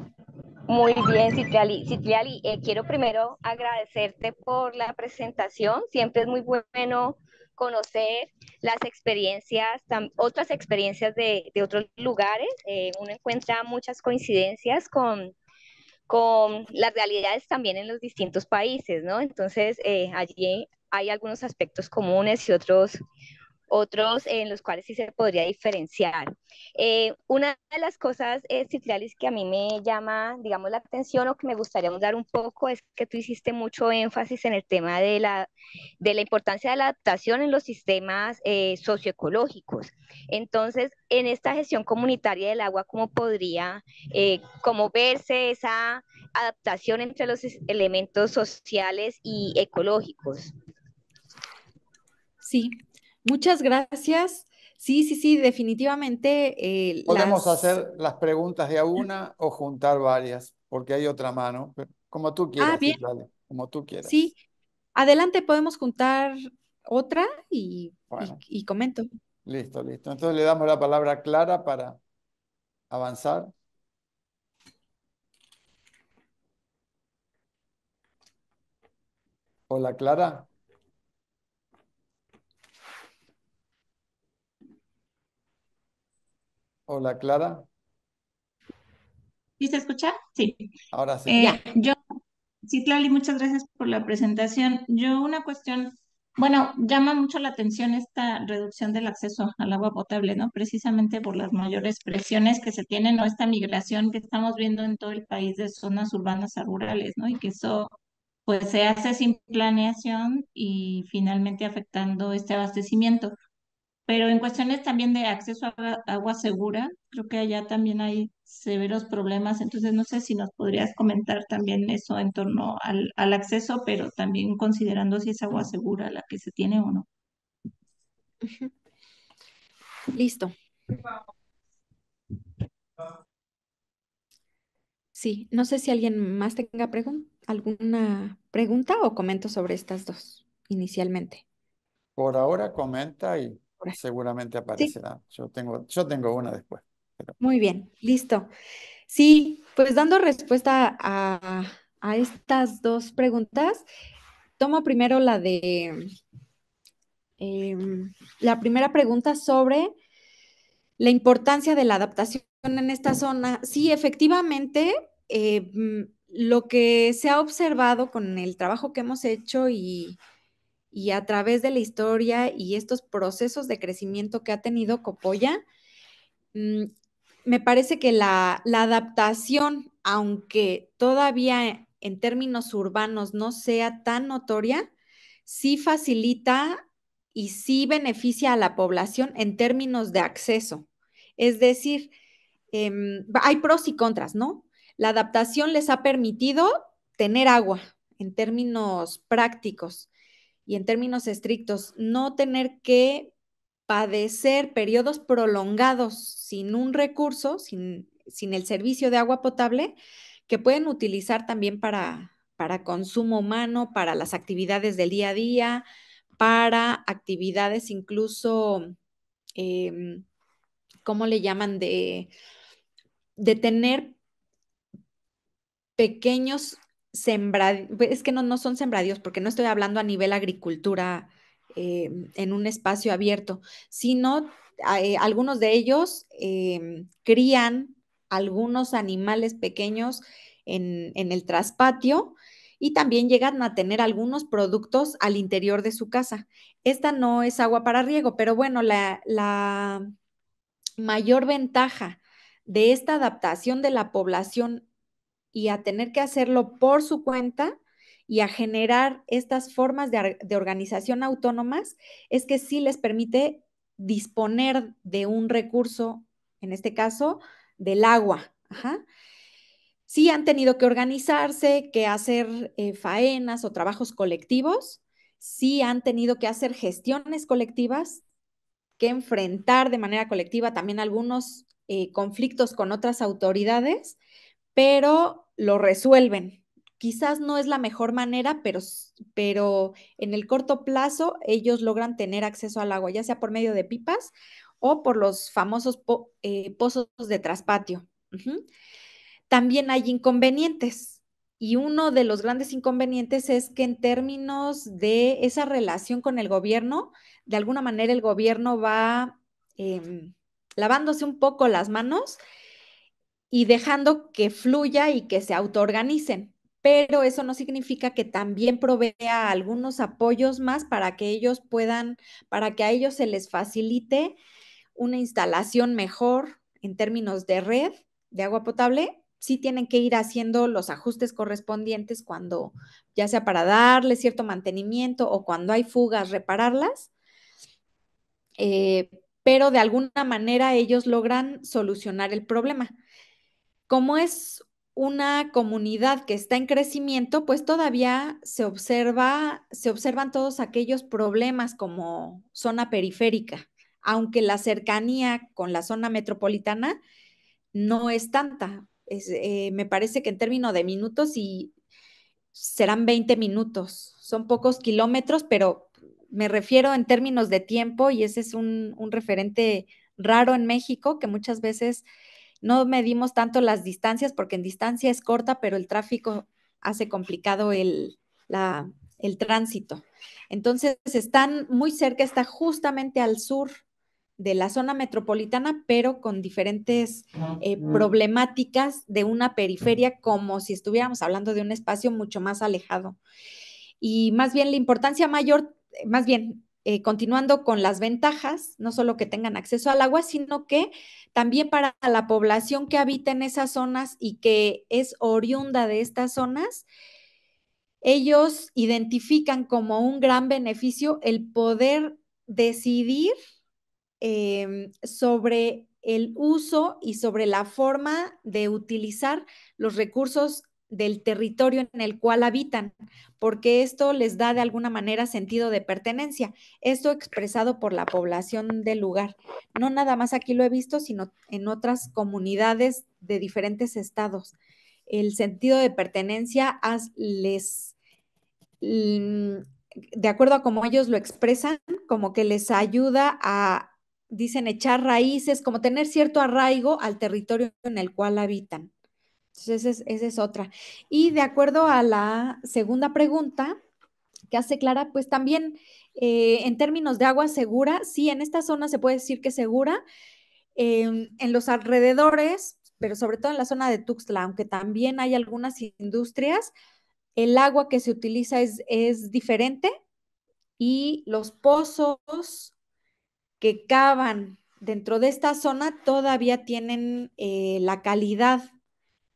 Muy bien, Citlali. Citlali, eh, quiero primero agradecerte por la presentación. Siempre es muy bueno conocer las experiencias, otras experiencias de, otros lugares. Eh, uno encuentra muchas coincidencias con, las realidades también en los distintos países, ¿no? Entonces, eh, allí hay algunos aspectos comunes y otros, otros en los cuales sí se podría diferenciar. Eh, una de las cosas, eh, que a mí me llama, digamos, la atención o que me gustaría dar un poco es que tú hiciste mucho énfasis en el tema de la, de la importancia de la adaptación en los sistemas eh, socioecológicos. Entonces, en esta gestión comunitaria del agua, ¿cómo podría, eh, cómo verse esa adaptación entre los elementos sociales y ecológicos? Sí, Muchas gracias. Sí, sí, sí, definitivamente. Eh, podemos hacer las preguntas de a una o juntar varias, porque hay otra mano, como tú ah, quieras. como tú quieras. Sí, adelante podemos juntar otra y, y, y comento. Listo, listo. Entonces le damos la palabra a Clara para avanzar. Hola, Clara. Hola, Clara. ¿Sí se escucha? Sí. Ahora sí. Eh, yo, sí, Clali, muchas gracias por la presentación. Yo una cuestión, bueno, llama mucho la atención esta reducción del acceso al agua potable, ¿no? Precisamente por las mayores presiones que se tienen o esta migración que estamos viendo en todo el país de zonas urbanas a rurales, ¿no? Y que eso pues se hace sin planeación y finalmente afectando este abastecimiento. Pero en cuestiones también de acceso a agua segura, creo que allá también hay severos problemas. Entonces, no sé si nos podrías comentar también eso en torno al, acceso, pero también considerando si es agua segura la que se tiene o no. Listo. Sí, no sé si alguien más tenga alguna pregunta o comento sobre estas dos inicialmente. Por ahora comenta y Seguramente aparecerá. Yo, tengo, yo tengo una después. Muy bien, listo. Sí, pues dando respuesta a, estas dos preguntas, tomo primero la de em, la primera pregunta sobre la importancia de la adaptación en esta zona. Sí, efectivamente, eh, mm, lo que se ha observado con el trabajo que hemos hecho y y a través de la historia y estos procesos de crecimiento que ha tenido Copolla, mm, me parece que la, adaptación, aunque todavía en términos urbanos no sea tan notoria, sí facilita y sí beneficia a la población en términos de acceso. Es decir, em, hay pros y contras, ¿no? La adaptación les ha permitido tener agua en términos prácticos y en términos estrictos, no tener que padecer periodos prolongados sin un recurso, sin, sin el servicio de agua potable, que pueden utilizar también para, para consumo humano, para las actividades del día a día, para actividades incluso, em, ¿cómo le llaman? De, de tener pequeños sembrad pues, es que no, no son sembradíos, porque no estoy hablando a nivel agricultura em, en un espacio abierto, sino eh, algunos de ellos em, crían algunos animales pequeños en, el traspatio y también llegan a tener algunos productos al interior de su casa. Esta no es agua para riego, pero bueno, la, la mayor ventaja de esta adaptación de la población y a tener que hacerlo por su cuenta y a generar estas formas de, organización autónomas es que sí les permite disponer de un recurso, en este caso, del agua. Sí han tenido que organizarse, que hacer eh, faenas o trabajos colectivos, sí han tenido que hacer gestiones colectivas, que enfrentar de manera colectiva también algunos eh, conflictos con otras autoridades, pero lo resuelven. Quizás no es la mejor manera, pero, en el corto plazo ellos logran tener acceso al agua, ya sea por medio de pipas o por los famosos eh, pozos de traspatio. También hay inconvenientes. Y uno de los grandes inconvenientes es que en términos de esa relación con el gobierno, de alguna manera el gobierno va em, lavándose un poco las manos y dejando que fluya y que se autoorganicen. Pero eso no significa que también provea algunos apoyos más para que ellos puedan, para que a ellos se les facilite una instalación mejor en términos de red de agua potable sí tienen que ir haciendo los ajustes correspondientes cuando, ya sea para darle cierto mantenimiento o cuando hay fugas, repararlas. Eh, pero de alguna manera ellos logran solucionar el problema. Como es una comunidad que está en crecimiento, pues todavía se observa, se observan todos aquellos problemas como zona periférica, aunque la cercanía con la zona metropolitana no es tanta. Eh, me parece que en términos de minutos y serán 20 minutos, son pocos kilómetros, pero me refiero en términos de tiempo y ese es un referente raro en México que muchas veces no medimos tanto las distancias porque en distancia es corta, pero el tráfico hace complicado el, tránsito. Entonces, están muy cerca, está justamente al sur de la zona metropolitana, pero con diferentes eh, problemáticas de una periferia, como si estuviéramos hablando de un espacio mucho más alejado. Y más bien la importancia mayor, más bien eh, continuando con las ventajas, no solo que tengan acceso al agua, sino que también para la población que habita en esas zonas y que es oriunda de estas zonas, ellos identifican como un gran beneficio el poder decidir em, sobre el uso y sobre la forma de utilizar los recursos del territorio en el cual habitan, porque esto les da de alguna manera sentido de pertenencia, esto expresado por la población del lugar. No nada más aquí lo he visto, sino en otras comunidades de diferentes estados. El sentido de pertenencia les, mm, de acuerdo a cómo ellos lo expresan, como que les ayuda a, dicen, echar raíces, como tener cierto arraigo al territorio en el cual habitan. Entonces, esa es, otra. Y de acuerdo a la segunda pregunta que hace Clara, pues también eh, en términos de agua segura, sí, en esta zona se puede decir que es segura. Em, en los alrededores, pero sobre todo en la zona de Tuxtla, aunque también hay algunas industrias, el agua que se utiliza es, es diferente y los pozos que cavan dentro de esta zona todavía tienen eh, la calidad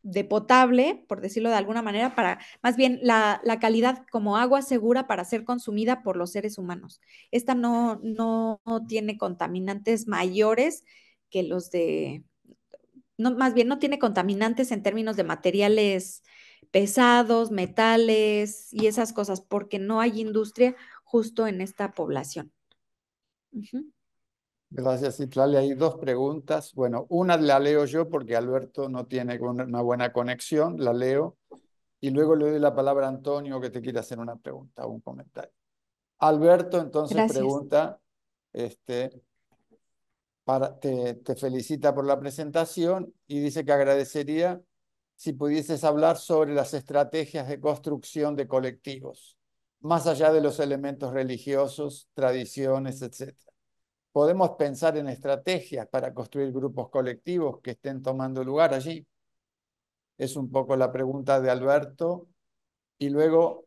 de potable, por decirlo de alguna manera, para más bien la, calidad como agua segura para ser consumida por los seres humanos. Esta no, no, tiene contaminantes mayores que los de, no, más bien no tiene contaminantes en términos de materiales pesados, metales y esas cosas, porque no hay industria justo en esta población. Gracias, Itlali. Hay dos preguntas. Bueno, una la leo yo porque Alberto no tiene una buena conexión, la leo. Y luego le doy la palabra a Antonio que te quiere hacer una pregunta o un comentario. Alberto entonces pregunta, este, te, te felicita por la presentación y dice que agradecería si pudieses hablar sobre las estrategias de construcción de colectivos, más allá de los elementos religiosos, tradiciones, etcétera. Podemos pensar en estrategias para construir grupos colectivos que estén tomando lugar allí. Es un poco la pregunta de Alberto. Y luego,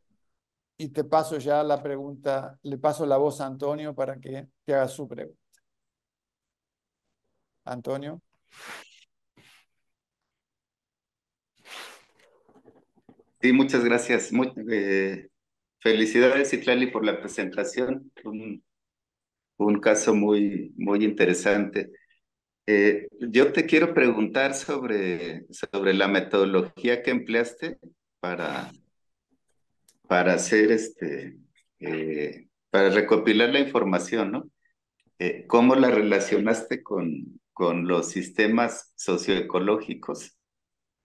y te paso ya la pregunta, le paso la voz a Antonio para que te haga su pregunta. Antonio. Sí, muchas gracias. Felicidades eh, felicidades, por la presentación un caso muy, muy interesante. Eh, yo te quiero preguntar sobre, sobre la metodología que empleaste para, para hacer este, eh, para recopilar la información, ¿no? Eh, ¿Cómo la relacionaste con, con los sistemas socioecológicos?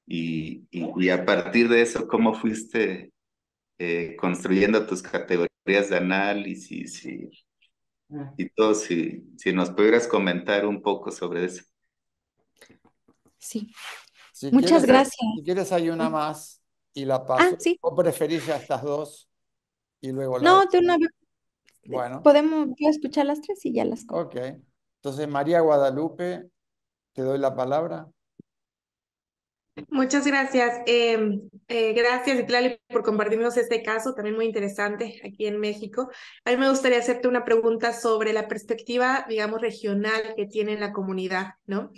Y, a partir de eso, ¿cómo fuiste construyendo tus categorías de análisis y y todo, si, nos pudieras comentar un poco sobre eso. Sí. Muchas gracias. Si quieres hay una más y la ah, paso. Ah, sí. ¿O preferís ya estas dos y luego la No, tú una Bueno. Podemos escuchar las tres y ya las. Ok. Entonces, María Guadalupe, te doy la palabra. Muchas gracias. Em, eh, gracias, Itlali, por compartirnos este caso, también muy interesante aquí en México. A mí me gustaría hacerte una pregunta sobre la perspectiva, digamos, regional que tiene la comunidad, ¿no?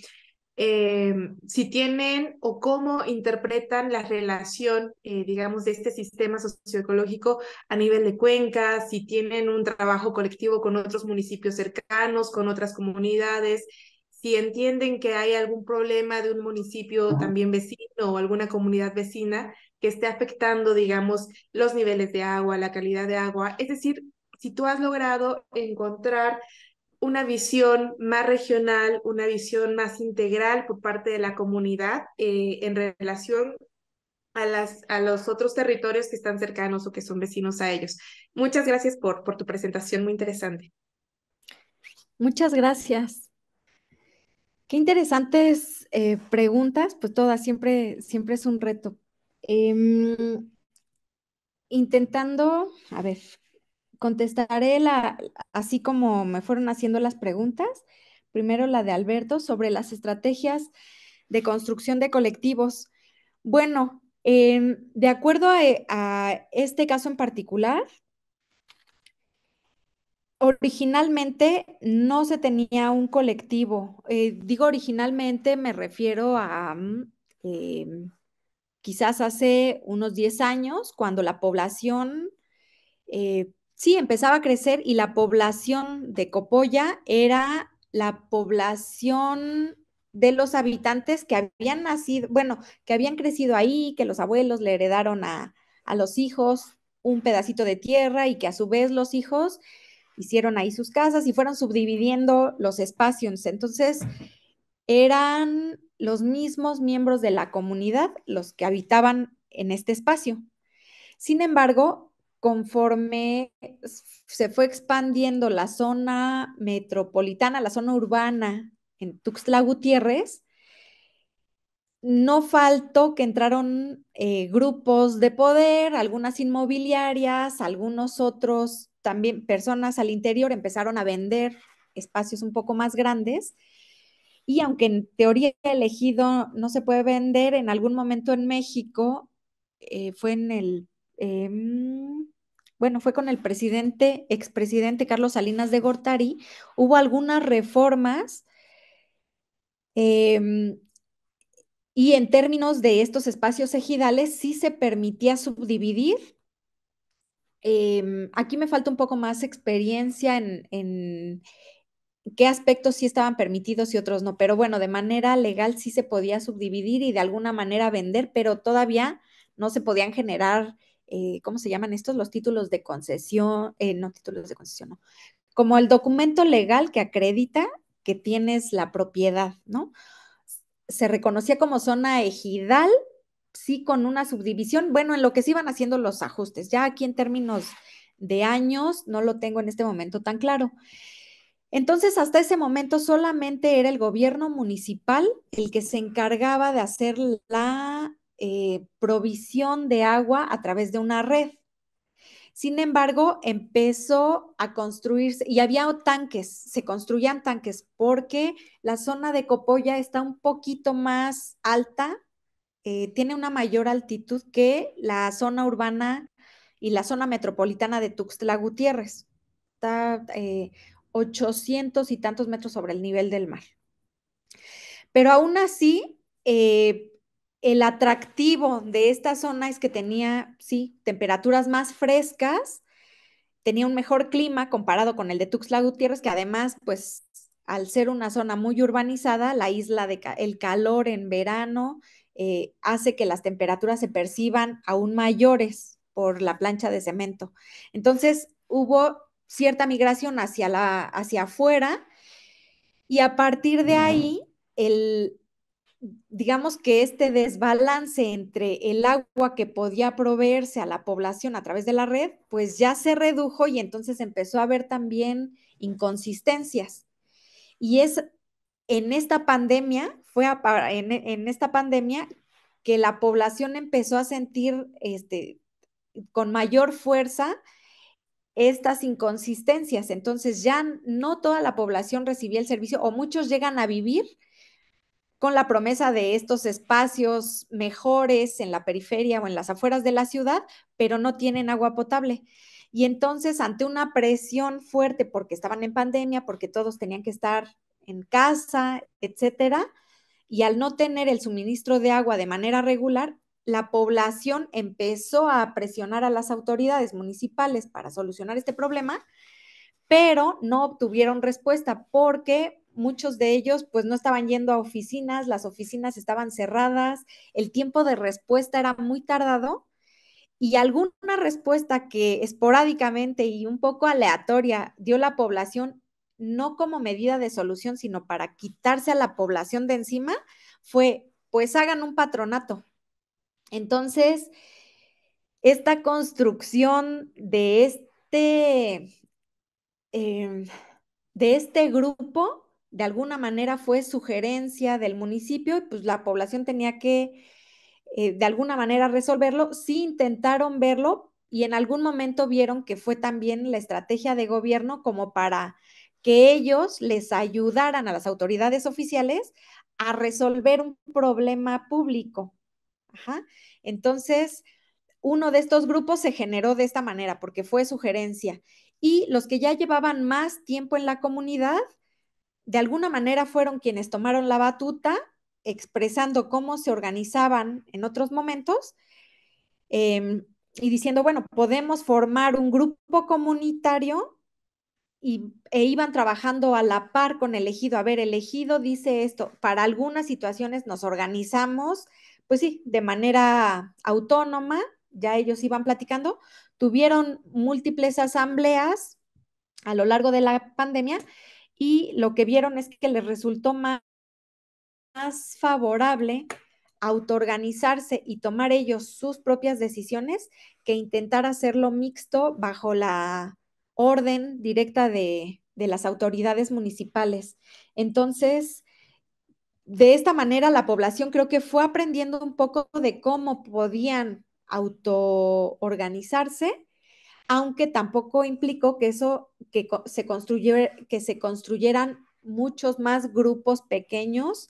Em, si tienen o cómo interpretan la relación, eh, digamos, de este sistema socioecológico a nivel de cuenca, si tienen un trabajo colectivo con otros municipios cercanos, con otras comunidades, si entienden que hay algún problema de un municipio también vecino o alguna comunidad vecina que esté afectando, digamos, los niveles de agua, la calidad de agua. Es decir, si tú has logrado encontrar una visión más regional, una visión más integral por parte de la comunidad eh, en relación a, las, a los otros territorios que están cercanos o que son vecinos a ellos. Muchas gracias por, por tu presentación, muy interesante. Muchas gracias. Qué interesantes eh, preguntas, pues todas, siempre, siempre es un reto. Em, intentando, a ver, contestaré la, así como me fueron haciendo las preguntas. Primero la de Alberto sobre las estrategias de construcción de colectivos. Bueno, em, de acuerdo eh, a, este caso en particular, Originalmente no se tenía un colectivo. Eh, digo originalmente, me refiero a mm, em, quizás hace unos 10 años, cuando la población eh, sí empezaba a crecer y la población de Copolla era la población de los habitantes que habían nacido, bueno, que habían crecido ahí, que los abuelos le heredaron a, a los hijos un pedacito de tierra y que a su vez los hijos hicieron ahí sus casas y fueron subdividiendo los espacios. Entonces, eran los mismos miembros de la comunidad los que habitaban en este espacio. Sin embargo, conforme se fue expandiendo la zona metropolitana, la zona urbana en Tuxtla Gutiérrez, no faltó que entraron eh, grupos de poder, algunas inmobiliarias, algunos otros, también personas al interior empezaron a vender espacios un poco más grandes. Y aunque en teoría elegido no se puede vender, en algún momento en México eh, fue en el, em, bueno, fue con el presidente, expresidente Carlos Salinas de Gortari, hubo algunas reformas em, y en términos de estos espacios ejidales, sí se permitía subdividir. Em, aquí me falta un poco más experiencia en, qué aspectos sí estaban permitidos y otros no, pero bueno, de manera legal sí se podía subdividir y de alguna manera vender, pero todavía no se podían generar, eh, ¿cómo se llaman estos? Los títulos de concesión, eh, no títulos de concesión, no, como el documento legal que acredita que tienes la propiedad, ¿no? se reconocía como zona ejidal, sí, con una subdivisión, bueno, en lo que se iban haciendo los ajustes, ya aquí en términos de años, no lo tengo en este momento tan claro. Entonces, hasta ese momento solamente era el gobierno municipal el que se encargaba de hacer la eh, provisión de agua a través de una red. Sin embargo, empezó a construirse y había tanques, se construían tanques porque la zona de Copolla está un poquito más alta, eh, tiene una mayor altitud que la zona urbana y la zona metropolitana de Tuxtla Gutiérrez. Está eh, 800 y tantos metros sobre el nivel del mar. Pero aún así, eh, el atractivo de esta zona es que tenía, sí, temperaturas más frescas, tenía un mejor clima comparado con el de Tuxtla Gutiérrez, que además, pues, al ser una zona muy urbanizada, la isla de el calor en verano eh, hace que las temperaturas se perciban aún mayores por la plancha de cemento. Entonces, hubo cierta migración hacia, la, hacia afuera y a partir de ahí, el, digamos que este desbalance entre el agua que podía proveerse a la población a través de la red, pues ya se redujo y entonces empezó a haber también inconsistencias. Y es en esta pandemia, fue en, esta pandemia que la población empezó a sentir este, con mayor fuerza estas inconsistencias. Entonces ya no toda la población recibía el servicio o muchos llegan a vivir con la promesa de estos espacios mejores en la periferia o en las afueras de la ciudad, pero no tienen agua potable. Y entonces, ante una presión fuerte, porque estaban en pandemia, porque todos tenían que estar en casa, etcétera, y al no tener el suministro de agua de manera regular, la población empezó a presionar a las autoridades municipales para solucionar este problema, pero no obtuvieron respuesta porque muchos de ellos pues no estaban yendo a oficinas, las oficinas estaban cerradas, el tiempo de respuesta era muy tardado y alguna respuesta que esporádicamente y un poco aleatoria dio la población, no como medida de solución, sino para quitarse a la población de encima, fue pues hagan un patronato. Entonces, esta construcción de este, em, de este grupo de alguna manera fue sugerencia del municipio y pues la población tenía que eh, de alguna manera resolverlo. Sí intentaron verlo y en algún momento vieron que fue también la estrategia de gobierno como para que ellos les ayudaran a las autoridades oficiales a resolver un problema público. Entonces, uno de estos grupos se generó de esta manera porque fue sugerencia. Y los que ya llevaban más tiempo en la comunidad, de alguna manera fueron quienes tomaron la batuta, expresando cómo se organizaban en otros momentos em, y diciendo, bueno, podemos formar un grupo comunitario y, e iban trabajando a la par con elegido. ejido. A ver, dice esto, para algunas situaciones nos organizamos, pues sí, de manera autónoma, ya ellos iban platicando, tuvieron múltiples asambleas a lo largo de la pandemia y lo que vieron es que les resultó más, favorable autoorganizarse y tomar ellos sus propias decisiones que intentar hacerlo mixto bajo la orden directa de, de las autoridades municipales. Entonces, de esta manera la población creo que fue aprendiendo un poco de cómo podían autoorganizarse aunque tampoco implicó que eso, que se, que se construyeran muchos más grupos pequeños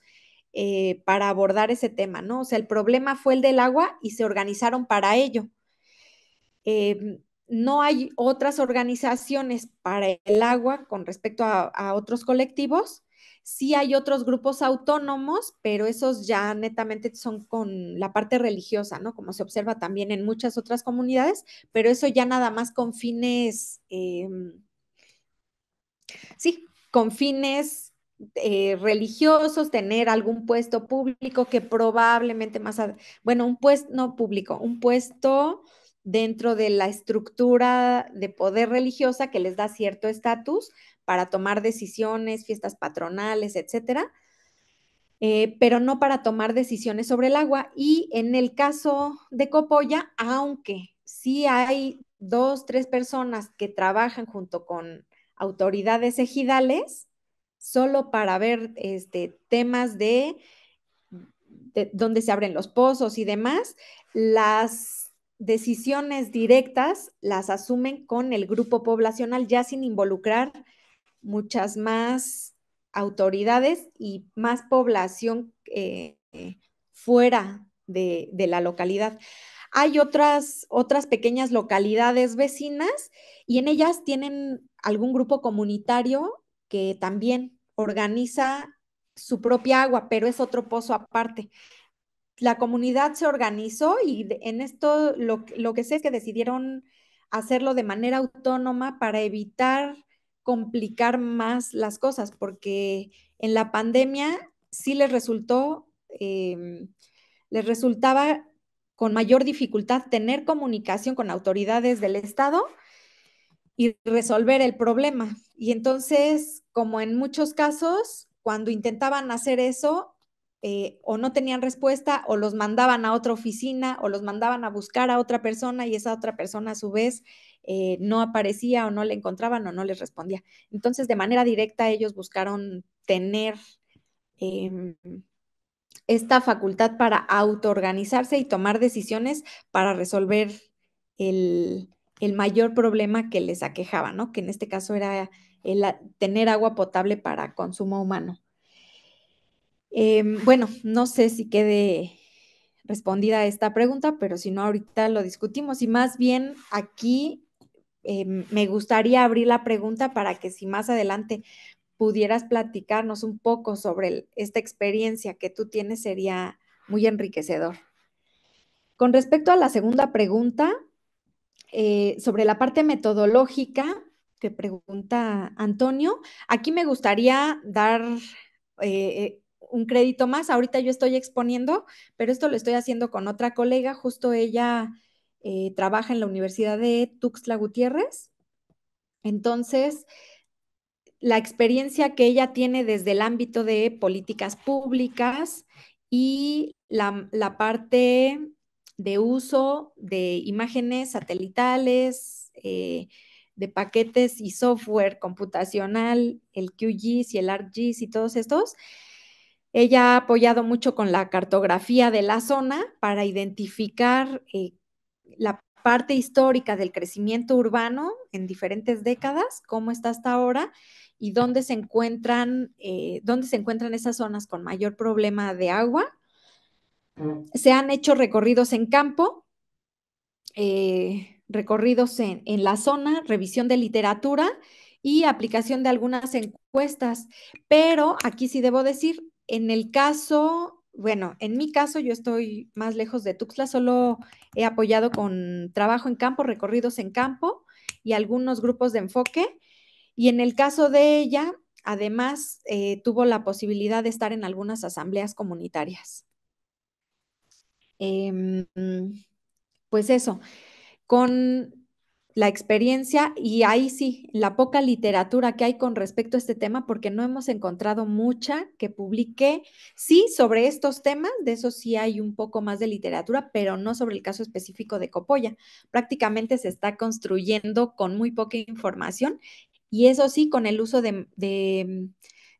eh, para abordar ese tema, ¿no? O sea, el problema fue el del agua y se organizaron para ello. Em, no hay otras organizaciones para el agua con respecto a otros colectivos Sí hay otros grupos autónomos, pero esos ya netamente son con la parte religiosa, ¿no? Como se observa también en muchas otras comunidades, pero eso ya nada más con fines, em, sí, con fines eh, religiosos, tener algún puesto público que probablemente más, bueno, un puesto, no público, un puesto dentro de la estructura de poder religiosa que les da cierto estatus para tomar decisiones, fiestas patronales, etcétera, eh, pero no para tomar decisiones sobre el agua. Y en el caso de Copolla, aunque sí hay dos, tres personas que trabajan junto con autoridades ejidales, solo para ver este, temas de, de se abren los pozos y demás, las decisiones directas las asumen con el grupo poblacional, ya sin involucrar muchas más autoridades y más población eh, fuera de, de, la localidad. Hay otras, otras pequeñas localidades vecinas y en ellas tienen algún grupo comunitario que también organiza su propia agua, pero es otro pozo aparte la comunidad se organizó y en esto lo, que sé es que decidieron hacerlo de manera autónoma para evitar complicar más las cosas, porque en la pandemia sí les resultó, em, les resultaba con mayor dificultad tener comunicación con autoridades del Estado y resolver el problema. Y entonces, como en muchos casos, cuando intentaban hacer eso, eh, o no tenían respuesta o los mandaban a otra oficina o los mandaban a buscar a otra persona y esa otra persona a su vez eh, no aparecía o no le encontraban o no les respondía. Entonces, de manera directa, ellos buscaron tener em, esta facultad para autoorganizarse y tomar decisiones para resolver el, mayor problema que les aquejaba, Que en este caso era tener agua potable para consumo humano. Em, bueno, no sé si quede respondida esta pregunta, pero si no, ahorita lo discutimos. Y más bien aquí em, me gustaría abrir la pregunta para que si más adelante pudieras platicarnos un poco sobre esta experiencia que tú tienes, sería muy enriquecedor. Con respecto a la segunda pregunta, eh, sobre la parte metodológica que pregunta Antonio, aquí me gustaría dar eh, eh, un crédito más. Ahorita yo estoy exponiendo, pero esto lo estoy haciendo con otra colega. Justo ella eh, trabaja en la Universidad de Tuxtla Gutiérrez. Entonces, la experiencia que ella tiene desde el ámbito de políticas públicas y la, la parte de uso de imágenes satelitales, eh, de paquetes y software computacional, el QGIS y el ArcGIS y todos estos, ella ha apoyado mucho con la cartografía de la zona para identificar eh, la parte histórica del crecimiento urbano en diferentes décadas, cómo está hasta ahora y dónde se encuentran, eh, se encuentran esas zonas con mayor problema de agua. Se han hecho recorridos en campo, eh, recorridos en, en la zona, revisión de literatura y aplicación de algunas encuestas, pero aquí sí debo decir, en el caso, bueno, en mi caso yo estoy más lejos de Tuxtla, solo he apoyado con trabajo en campo, recorridos en campo y algunos grupos de enfoque. Y en el caso de ella, además, eh, tuvo la posibilidad de estar en algunas asambleas comunitarias. Em, pues eso, con la experiencia y ahí sí, la poca literatura que hay con respecto a este tema, porque no hemos encontrado mucha que publique, sí, sobre estos temas, de eso sí hay un poco más de literatura, pero no sobre el caso específico de Copolla. Prácticamente se está construyendo con muy poca información y eso sí, con el uso de,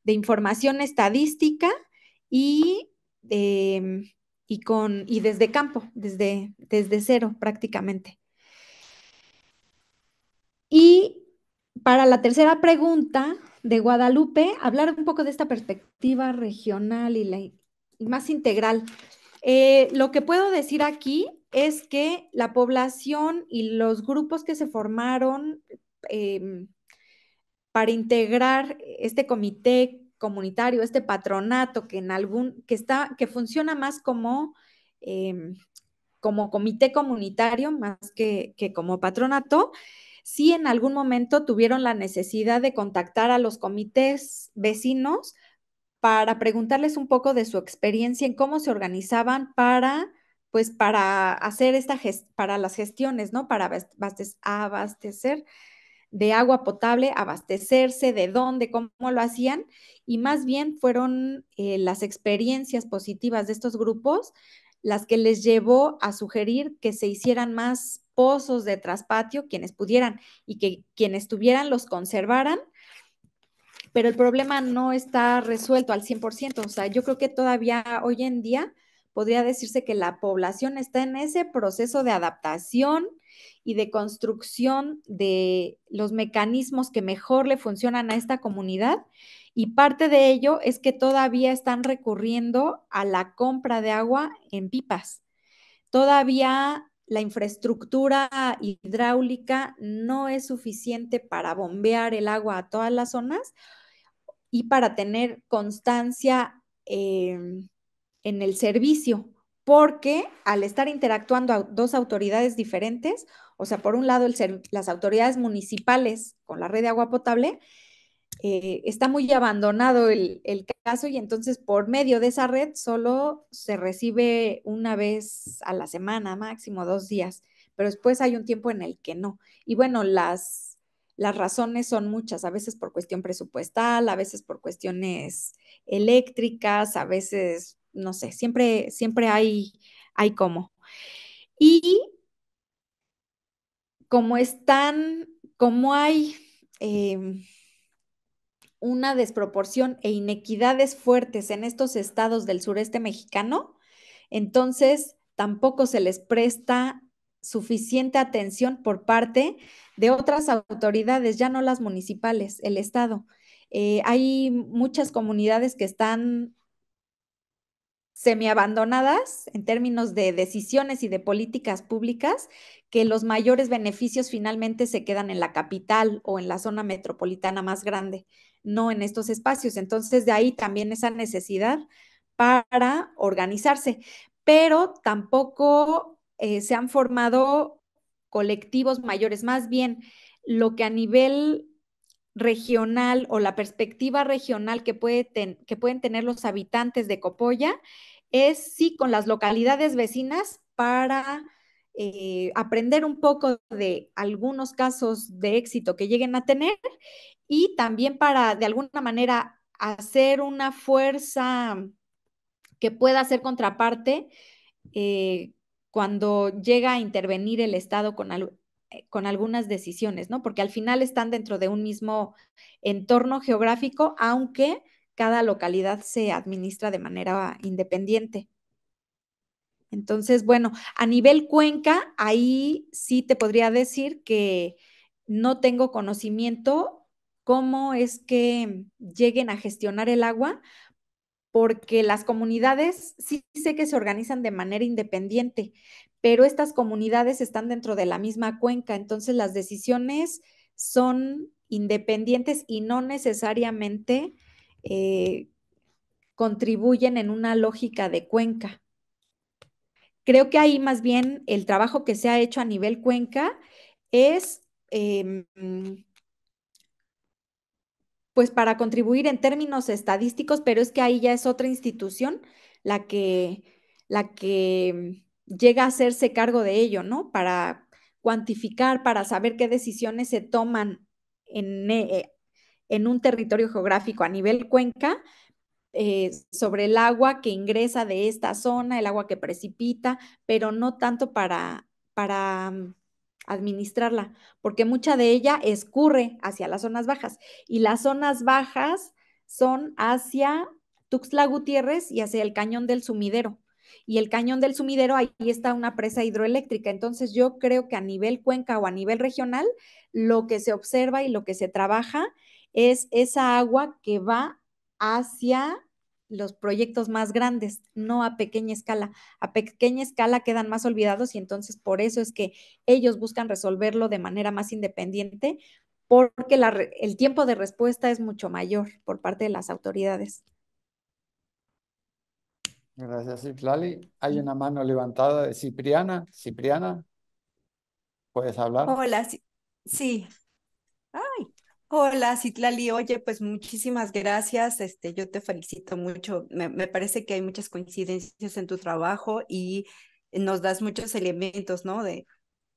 información estadística y... Em, y, con, y desde campo, desde, desde cero prácticamente. Y para la tercera pregunta de Guadalupe, hablar un poco de esta perspectiva regional y, la, más integral. Eh, lo que puedo decir aquí es que la población y los grupos que se formaron em, para integrar este comité comunitario, este patronato que en algún que está que funciona más como em, como comité comunitario más que, que como patronato, sí en algún momento tuvieron la necesidad de contactar a los comités vecinos para preguntarles un poco de su experiencia en cómo se organizaban para pues para hacer esta para las gestiones, ¿no? Para abastecer, de agua potable, abastecerse, de dónde, cómo lo hacían, y más bien fueron eh, las experiencias positivas de estos grupos las que les llevó a sugerir que se hicieran más pozos de traspatio quienes pudieran y que quienes tuvieran los conservaran, pero el problema no está resuelto al 100%. O sea, yo creo que todavía hoy en día podría decirse que la población está en ese proceso de adaptación y de construcción de los mecanismos que mejor le funcionan a esta comunidad. Y parte de ello es que todavía están recurriendo a la compra de agua en pipas. Todavía la infraestructura hidráulica no es suficiente para bombear el agua a todas las zonas y para tener constancia em, en el servicio, porque al estar interactuando a dos autoridades diferentes, o sea, por un lado las autoridades municipales con la red de agua potable eh, está muy abandonado el, caso y entonces por medio de esa red solo se recibe una vez a la semana, máximo dos días, pero después hay un tiempo en el que no. Y bueno, las, las razones son muchas, a veces por cuestión presupuestal, a veces por cuestiones eléctricas, a veces, no sé, siempre, siempre hay, hay cómo. Y como están, como hay... Em, una desproporción e inequidades fuertes en estos estados del sureste mexicano, entonces tampoco se les presta suficiente atención por parte de otras autoridades, ya no las municipales, el Estado. Eh, hay muchas comunidades que están semiabandonadas en términos de decisiones y de políticas públicas, que los mayores beneficios finalmente se quedan en la capital o en la zona metropolitana más grande no en estos espacios. Entonces, de ahí también esa necesidad para organizarse, pero tampoco eh, se han formado colectivos mayores, más bien lo que a nivel regional o la perspectiva regional que, puede que pueden tener los habitantes de Copolla es sí con las localidades vecinas para eh, aprender un poco de algunos casos de éxito que lleguen a tener y también para, de alguna manera, hacer una fuerza que pueda ser contraparte eh, cuando llega a intervenir el Estado con, eh, con algunas decisiones, ¿no? Porque al final están dentro de un mismo entorno geográfico, aunque cada localidad se administra de manera independiente. Entonces, bueno, a nivel cuenca, ahí sí te podría decir que no tengo conocimiento cómo es que lleguen a gestionar el agua, porque las comunidades sí sé que se organizan de manera independiente, pero estas comunidades están dentro de la misma cuenca, entonces las decisiones son independientes y no necesariamente eh, contribuyen en una lógica de cuenca. Creo que ahí más bien el trabajo que se ha hecho a nivel cuenca es em, pues para contribuir en términos estadísticos, pero es que ahí ya es otra institución la que, la que llega a hacerse cargo de ello, ¿no? Para cuantificar, para saber qué decisiones se toman en, eh, en un territorio geográfico a nivel cuenca, eh, sobre el agua que ingresa de esta zona, el agua que precipita, pero no tanto para, para administrarla, porque mucha de ella escurre hacia las zonas bajas y las zonas bajas son hacia Tuxtla Gutiérrez y hacia el cañón del sumidero. Y el cañón del sumidero, ahí está una presa hidroeléctrica. Entonces yo creo que a nivel cuenca o a nivel regional, lo que se observa y lo que se trabaja es esa agua que va hacia los proyectos más grandes, no a pequeña escala. A pequeña escala quedan más olvidados y entonces por eso es que ellos buscan resolverlo de manera más independiente porque el tiempo de respuesta es mucho mayor por parte de las autoridades. Gracias, Lali. Hay una mano levantada de Cipriana. Cipriana, ¿puedes hablar? Hola, sí. sí. Hola, Citlali. Oye, pues muchísimas gracias. Este, yo te felicito mucho. Me, parece que hay muchas coincidencias en tu trabajo y nos das muchos elementos, ¿no? De,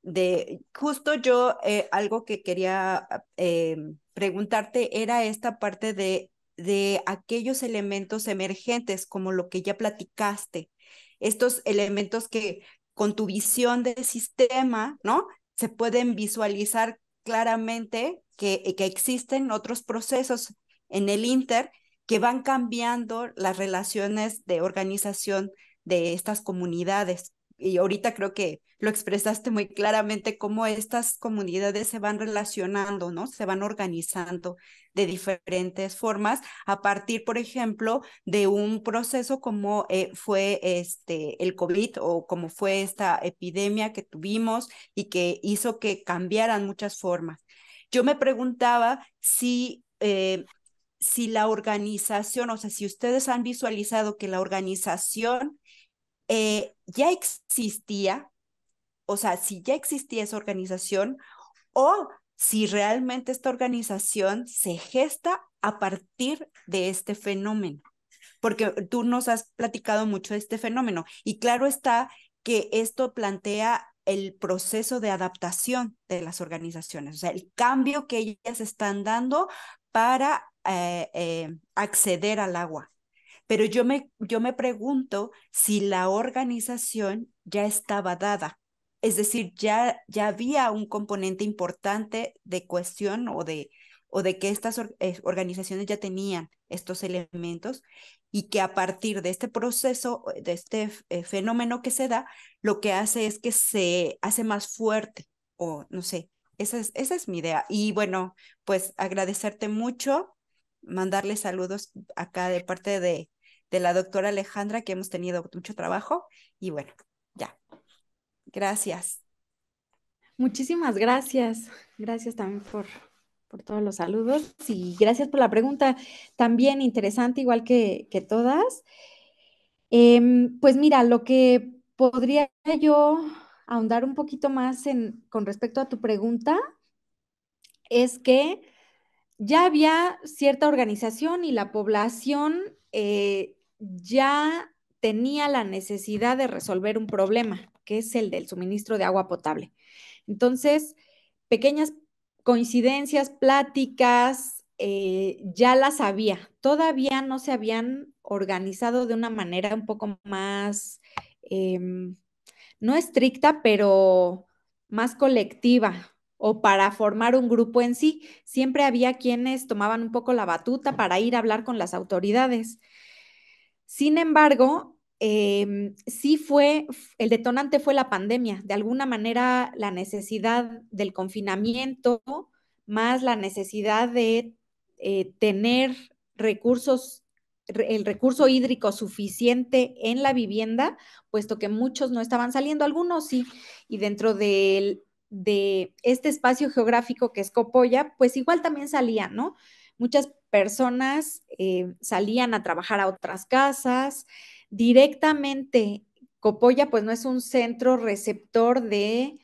de justo yo eh, algo que quería ah, eh, preguntarte era esta parte de, de aquellos elementos emergentes, como lo que ya platicaste, estos elementos que con tu visión del sistema, ¿no? Se pueden visualizar claramente eh, que, existen otros procesos en el Inter que van cambiando las relaciones de organización de estas comunidades. Y ahorita creo que lo expresaste muy claramente cómo estas comunidades se van relacionando, ¿no? Se van organizando de diferentes formas a partir, por ejemplo, de un proceso como eh, fue este el COVID o como fue esta epidemia que tuvimos y que hizo que cambiaran muchas formas. Yo me preguntaba si... Eh, si la organización, o sea, si ustedes han visualizado que la organización eh, ya existía, o sea, si ya existía esa organización, o si realmente esta organización se gesta a partir de este fenómeno, porque tú nos has platicado mucho de este fenómeno y claro está que esto plantea el proceso de adaptación de las organizaciones, o sea, el cambio que ellas están dando para eh, eh, acceder al agua. Pero yo me, yo me pregunto si la organización ya estaba dada, es decir, ya, ya había un componente importante de cuestión o de, o de que estas eh, organizaciones ya tenían estos elementos y que a partir de este proceso, de este fenómeno que se da, lo que hace es que se hace más fuerte o no sé, esa es, esa es mi idea. Y bueno, pues agradecerte mucho, mandarle saludos acá de parte de, de la doctora Alejandra, que hemos tenido mucho trabajo. Y bueno, ya. Gracias. Muchísimas gracias. Gracias también por, por todos los saludos y gracias por la pregunta. También interesante, igual que, que todas. Em, pues mira, lo que ¿Podría yo ahondar un poquito más con respecto a tu pregunta? Es que ya había cierta organización y la población eh, ya tenía la necesidad de resolver un problema, que es el del suministro de agua potable. Entonces, pequeñas coincidencias, pláticas, eh, ya las había. Todavía no se habían organizado de una manera un poco más Em, no estricta, pero más colectiva o para formar un grupo en sí. Siempre había quienes tomaban un poco la batuta para ir a hablar con las autoridades. Sin embargo, em, sí fue, el detonante fue la pandemia, de alguna manera la necesidad del confinamiento, más la necesidad de eh, tener recursos el recurso hídrico suficiente en la vivienda, puesto que muchos no estaban saliendo, algunos sí, y dentro de este espacio geográfico que es Copoya, pues igual también salían, ¿no? Muchas personas eh, salían a trabajar a otras casas. Directamente, Copoya pues no es un centro receptor de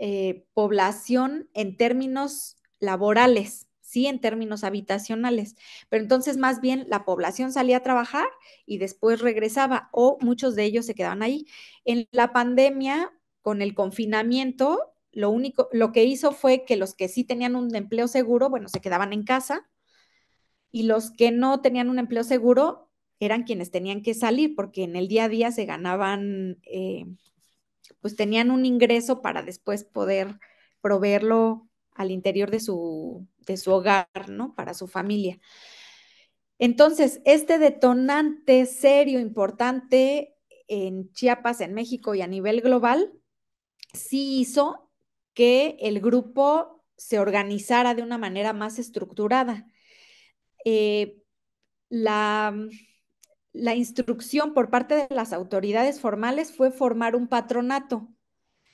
eh, población en términos laborales sí en términos habitacionales, pero entonces más bien la población salía a trabajar y después regresaba o muchos de ellos se quedaban ahí. En la pandemia, con el confinamiento, lo único, lo que hizo fue que los que sí tenían un empleo seguro, bueno, se quedaban en casa y los que no tenían un empleo seguro eran quienes tenían que salir porque en el día a día se ganaban, eh, pues tenían un ingreso para después poder proveerlo al interior de su de su hogar, ¿no? Para su familia. Entonces, este detonante serio, importante en Chiapas, en México y a nivel global, sí hizo que el grupo se organizara de una manera más estructurada. Eh, la, la instrucción por parte de las autoridades formales fue formar un patronato.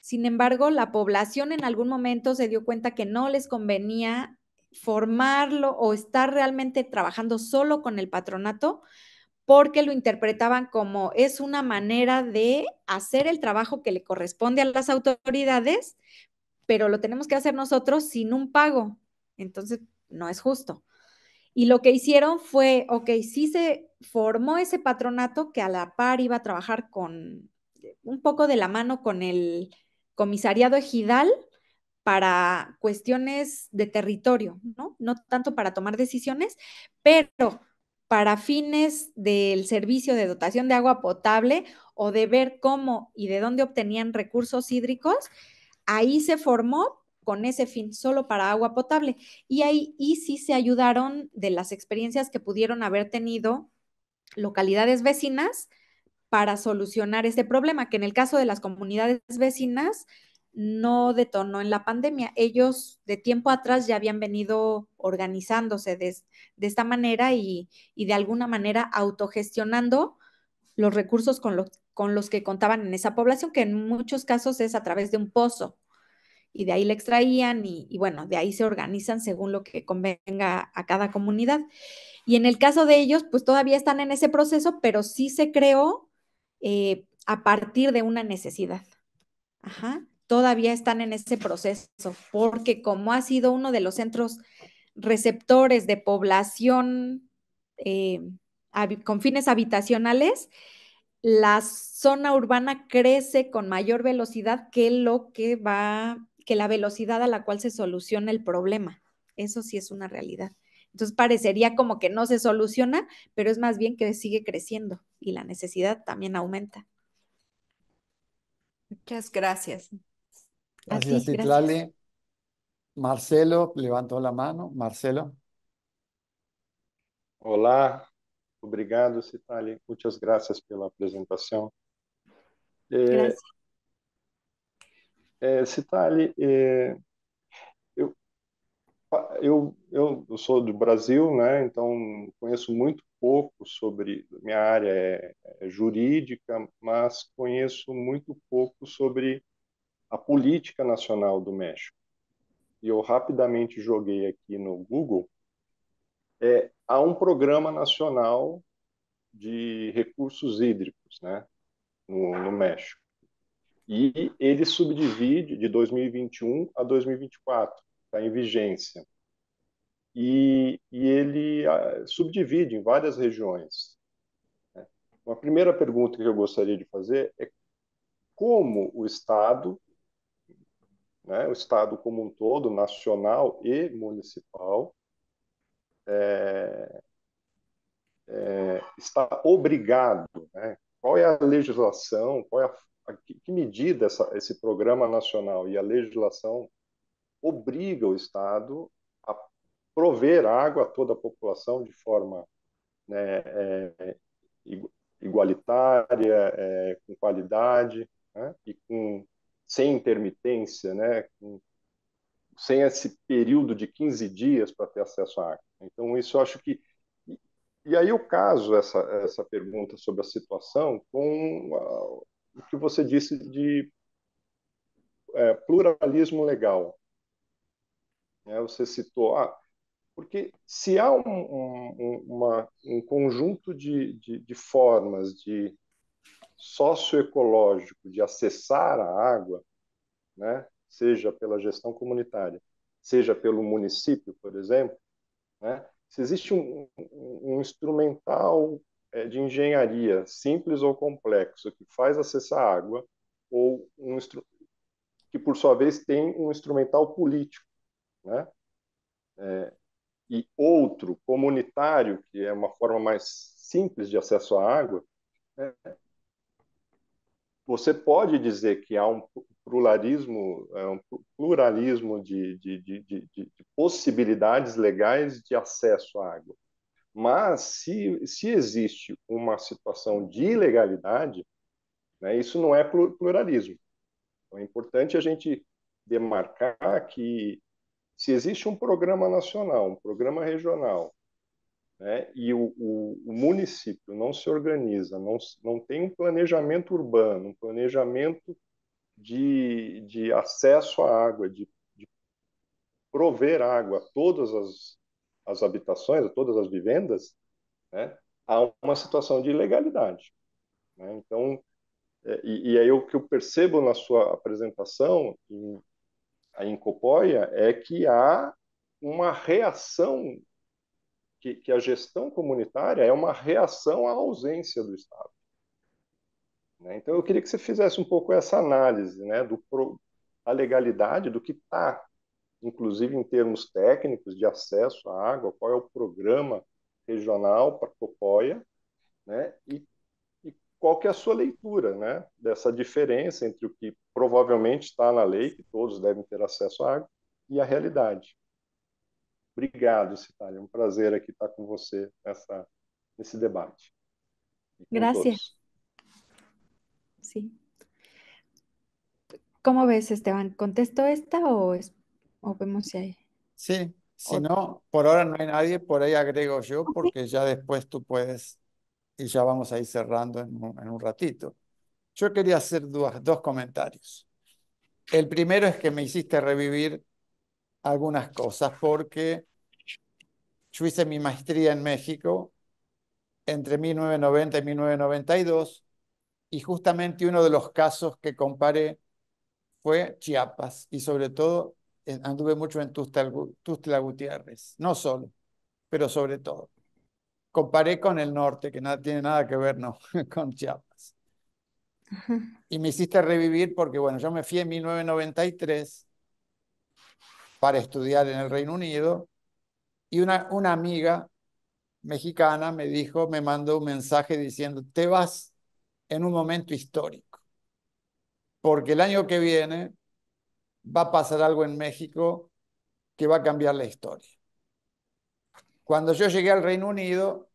Sin embargo, la población en algún momento se dio cuenta que no les convenía formarlo o estar realmente trabajando solo con el patronato porque lo interpretaban como es una manera de hacer el trabajo que le corresponde a las autoridades, pero lo tenemos que hacer nosotros sin un pago. Entonces, no es justo. Y lo que hicieron fue, ok, sí se formó ese patronato que a la par iba a trabajar con un poco de la mano con el comisariado ejidal para cuestiones de territorio, ¿no? tanto para tomar decisiones, pero para fines del servicio de dotación de agua potable o de ver cómo y de dónde obtenían recursos hídricos, ahí se formó con ese fin, solo para agua potable. Y ahí y sí se ayudaron de las experiencias que pudieron haber tenido localidades vecinas para solucionar este problema, que en el caso de las comunidades vecinas, no detonó en la pandemia. Ellos de tiempo atrás ya habían venido organizándose de, esta manera y, de alguna manera autogestionando los recursos con, los que contaban en esa población, que en muchos casos es a través de un pozo. Y de ahí le extraían y, bueno, de ahí se organizan según lo que convenga a cada comunidad. Y en el caso de ellos, pues todavía están en ese proceso, pero sí se creó eh, a partir de una necesidad. Ajá todavía están en ese proceso, porque como ha sido uno de los centros receptores de población eh, con fines habitacionales, la zona urbana crece con mayor velocidad que lo que va, que la velocidad a la cual se soluciona el problema. Eso sí es una realidad. Entonces parecería como que no se soluciona, pero es más bien que sigue creciendo y la necesidad también aumenta. Muchas gracias. Así, Así, Marcelo levantou a mão. Marcelo. Olá, obrigado, Citlali. Muitas graças pela apresentação. Graças. Eh, eh, eh, eu, eu, eu, sou do Brasil, né? Então conheço muito pouco sobre minha área é, é jurídica, mas conheço muito pouco sobre a política nacional do México, e eu rapidamente joguei aqui no Google, é, há um programa nacional de recursos hídricos né, no, no México. E ele subdivide de 2021 a 2024, está em vigência. E, e ele a, ah, subdivide em várias regiões. Né? Uma primeira pergunta que eu gostaria de fazer é como o Estado né, o Estado como um todo, nacional e municipal, é, é, está obrigado. Né? Qual é a legislação, qual é a, a, que medida essa, esse programa nacional e a legislação obriga o Estado a prover água a toda a população de forma né, é, igualitária, é, com qualidade né, e com sem intermitência, né? sem esse período de 15 dias para ter acesso à água. Então, isso eu acho que. E aí eu caso essa, essa pergunta sobre a situação com o que você disse de é, pluralismo legal. É, você citou. Ah, porque se há um, um, uma, um conjunto de, de, de formas de socioecológico de acessar a água, né, seja pela gestão comunitária, seja pelo município, por exemplo, né, se existe um, um, instrumental é, de engenharia simples ou complexo que faz acessar a água, ou um que por sua vez tem um instrumental político, né, é, e outro comunitário que é uma forma mais simples de acesso à água, né, você pode dizer que há um pluralismo, é, um pluralismo de, de, de, de, possibilidades legais de acesso à água. Mas se, se existe uma situação de ilegalidade, né, isso não é pluralismo. Então, é importante a gente demarcar que se existe um programa nacional, um programa regional, né, e o, o, o, município não se organiza, não, não tem um planejamento urbano, um planejamento de, de acesso à água, de, de prover água a todas as, as habitações, a todas as vivendas, né, há uma situação de ilegalidade. Né? Então, é, e, e aí o que eu percebo na sua apresentação em, em Copoia é que há uma reação que, que a gestão comunitária é uma reação à ausência do Estado. Né? Então, eu queria que você fizesse um pouco essa análise né, do, da legalidade do que está, inclusive em termos técnicos de acesso à água, qual é o programa regional para Copoia, né? E, e, qual que é a sua leitura, né? Dessa diferença entre o que provavelmente está na lei, que todos devem ter acesso à água, e a realidade. Obrigado, Citália. Un um placer prazer estar con você en este debate. E Gracias. Sí. ¿Cómo ves, Esteban? ¿Contesto esta o, vemos si hay? Sí, si no, por ahora no hay nadie, por ahí agrego yo, porque ya después tú puedes y ya vamos a ir cerrando en un, ratito. Yo quería hacer dos comentarios. El primero es que me hiciste revivir algunas cosas, porque yo hice mi maestría en México entre 1990 y 1992, y justamente uno de los casos que comparé fue Chiapas, y sobre todo anduve mucho en Tustla Gutiérrez, no solo, pero sobre todo. Comparé con el norte, que nada tiene nada que ver *laughs* con Chiapas. Y me hiciste revivir porque, bueno, yo me fui en 1993 para estudiar en el Reino Unido y una, una amiga mexicana me dijo, me mandó un mensaje diciendo, te vas en un momento histórico, porque el año que viene va a pasar algo en México que va a cambiar la historia. Cuando yo llegué al Reino Unido,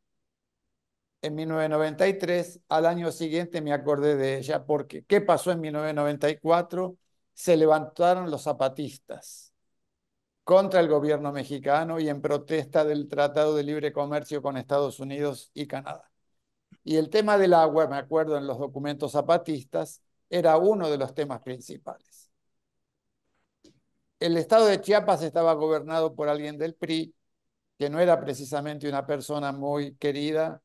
en 1993, al año siguiente me acordé de ella, porque ¿qué pasó en 1994? Se levantaron los zapatistas contra el gobierno mexicano y en protesta del Tratado de Libre Comercio con Estados Unidos y Canadá. Y el tema del agua, me acuerdo en los documentos zapatistas, era uno de los temas principales. El estado de Chiapas estaba gobernado por alguien del PRI, que no era precisamente una persona muy querida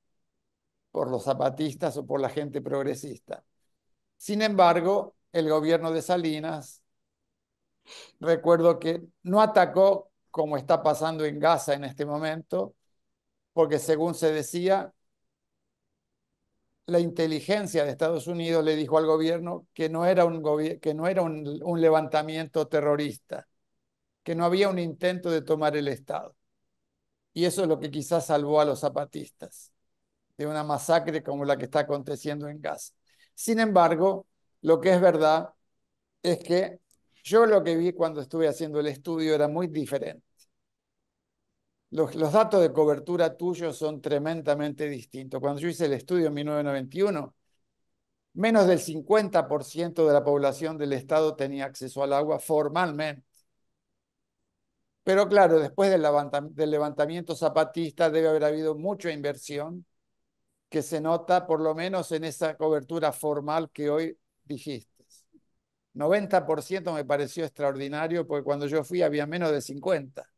por los zapatistas o por la gente progresista. Sin embargo, el gobierno de Salinas Recuerdo que no atacó como está pasando en Gaza en este momento, porque según se decía, la inteligencia de Estados Unidos le dijo al gobierno que no era un, que no era un, levantamiento terrorista, que no había un intento de tomar el Estado. Y eso es lo que quizás salvó a los zapatistas de una masacre como la que está aconteciendo en Gaza. Sin embargo, lo que es verdad es que yo lo que vi cuando estuve haciendo el estudio era muy diferente. Los, datos de cobertura tuyos son tremendamente distintos. Cuando yo hice el estudio en 1991, menos del 50% de la población del Estado tenía acceso al agua formalmente. Pero claro, después del, levantamiento zapatista debe haber habido mucha inversión que se nota por lo menos en esa cobertura formal que hoy dijiste. 90% me pareció extraordinario porque cuando yo fui había menos de 50.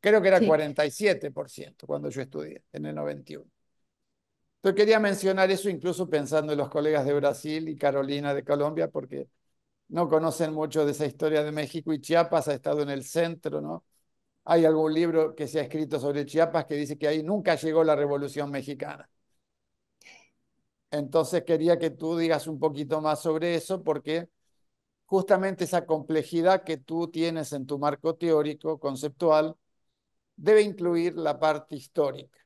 Creo que era 47% cuando yo estudié en el 91. Entonces quería mencionar eso incluso pensando en los colegas de Brasil y Carolina de Colombia porque no conocen mucho de esa historia de México y Chiapas ha estado en el centro, ¿no? Hay algún libro que se ha escrito sobre Chiapas que dice que ahí nunca llegó la Revolución Mexicana. Entonces quería que tú digas un poquito más sobre eso porque justamente esa complejidad que tú tienes en tu marco teórico, conceptual, debe incluir la parte histórica,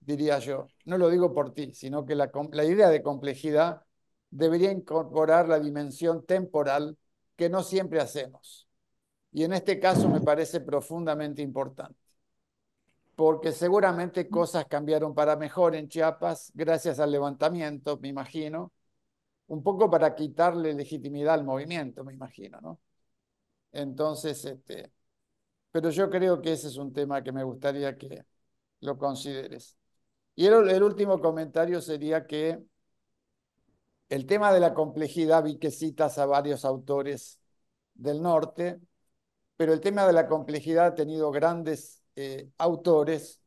diría yo. No lo digo por ti, sino que la, la idea de complejidad debería incorporar la dimensión temporal que no siempre hacemos. Y en este caso me parece profundamente importante, porque seguramente cosas cambiaron para mejor en Chiapas gracias al levantamiento, me imagino, un poco para quitarle legitimidad al movimiento, me imagino, ¿no? Entonces, este, pero yo creo que ese es un tema que me gustaría que lo consideres. Y el, último comentario sería que el tema de la complejidad, vi que citas a varios autores del norte, pero el tema de la complejidad ha tenido grandes eh, autores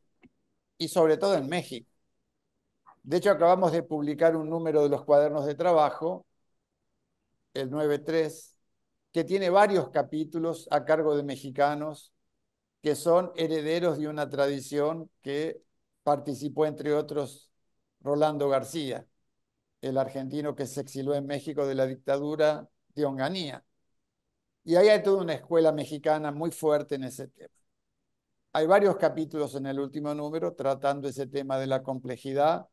y sobre todo en México. De hecho, acabamos de publicar un número de los cuadernos de trabajo, el 9.3, que tiene varios capítulos a cargo de mexicanos que son herederos de una tradición que participó, entre otros, Rolando García, el argentino que se exiló en México de la dictadura de Onganía. Y ahí hay toda una escuela mexicana muy fuerte en ese tema. Hay varios capítulos en el último número tratando ese tema de la complejidad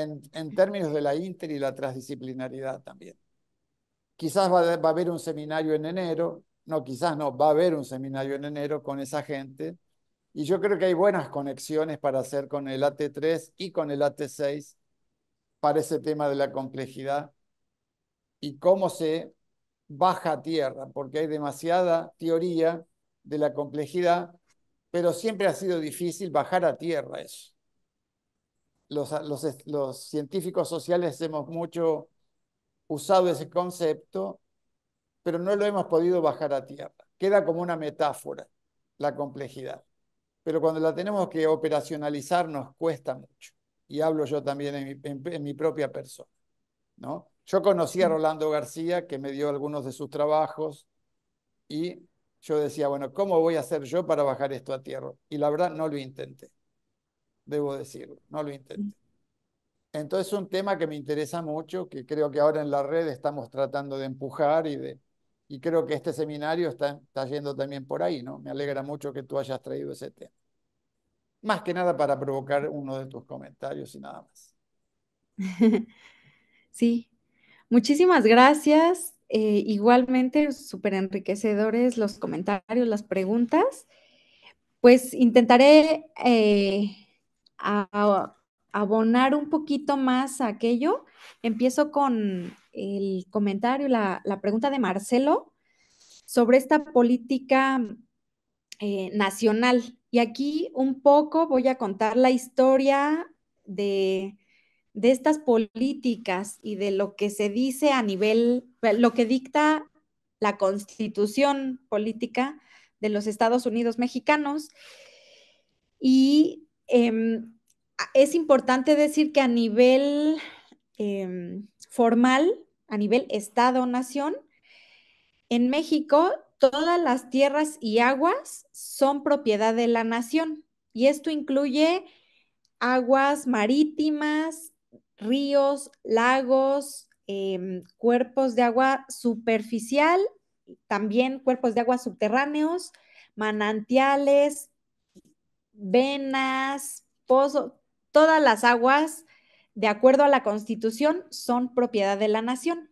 en, términos de la inter y la transdisciplinaridad también. Quizás va, va a haber un seminario en enero, no, quizás no, va a haber un seminario en enero con esa gente. Y yo creo que hay buenas conexiones para hacer con el AT3 y con el AT6 para ese tema de la complejidad y cómo se baja a tierra, porque hay demasiada teoría de la complejidad, pero siempre ha sido difícil bajar a tierra eso los, científicos sociales hemos mucho usado ese concepto, pero no lo hemos podido bajar a tierra. Queda como una metáfora la complejidad. Pero cuando la tenemos que operacionalizar nos cuesta mucho. Y hablo yo también en mi, propia persona. ¿no? Yo conocí a mm. Rolando García, que me dio algunos de sus trabajos, y yo decía, bueno, ¿cómo voy a hacer yo para bajar esto a tierra? Y la verdad no lo intenté debo decirlo, no lo intenté. Entonces es un tema que me interesa mucho, que creo que ahora en la red estamos tratando de empujar y, de, y creo que este seminario está, está yendo también por ahí, ¿no? Me alegra mucho que tú hayas traído ese tema. Más que nada para provocar uno de tus comentarios y nada más. *laughs* Sí, muchísimas gracias. Eh, igualmente, súper enriquecedores los comentarios, las preguntas. Pues intentaré eh, a abonar un poquito más a aquello, empiezo con el comentario, la, pregunta de Marcelo sobre esta política eh, nacional. Y aquí un poco voy a contar la historia de, de estas políticas y de lo que se dice a nivel, eh, lo que dicta la constitución política de los Estados Unidos mexicanos. Y Em, es importante decir que a nivel em, formal, a nivel Estado-Nación, en México todas las tierras y aguas son propiedad de la nación y esto incluye aguas marítimas, ríos, lagos, em, cuerpos de agua superficial, también cuerpos de agua subterráneos, manantiales, venas, pozos todas las aguas, de acuerdo a la Constitución, son propiedad de la nación.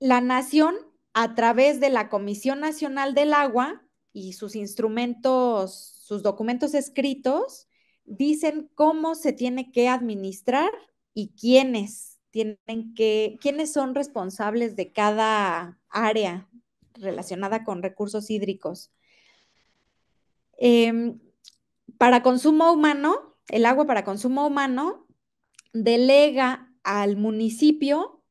La nación, a través de la Comisión Nacional del Agua y sus instrumentos, sus documentos escritos, dicen cómo se tiene que administrar y quiénes tienen que, quiénes son responsables de cada área relacionada con recursos hídricos. Em, para consumo humano, el agua para consumo humano delega al municipio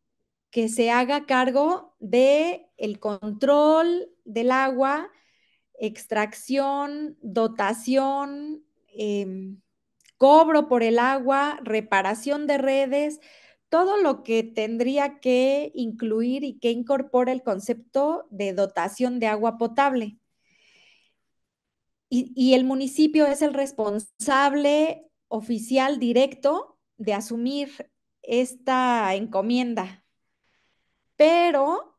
que se haga cargo de el control del agua, extracción, dotación, em, cobro por el agua, reparación de redes, todo lo que tendría que incluir y que incorpora el concepto de dotación de agua potable y, el municipio es el responsable oficial directo de asumir esta encomienda. Pero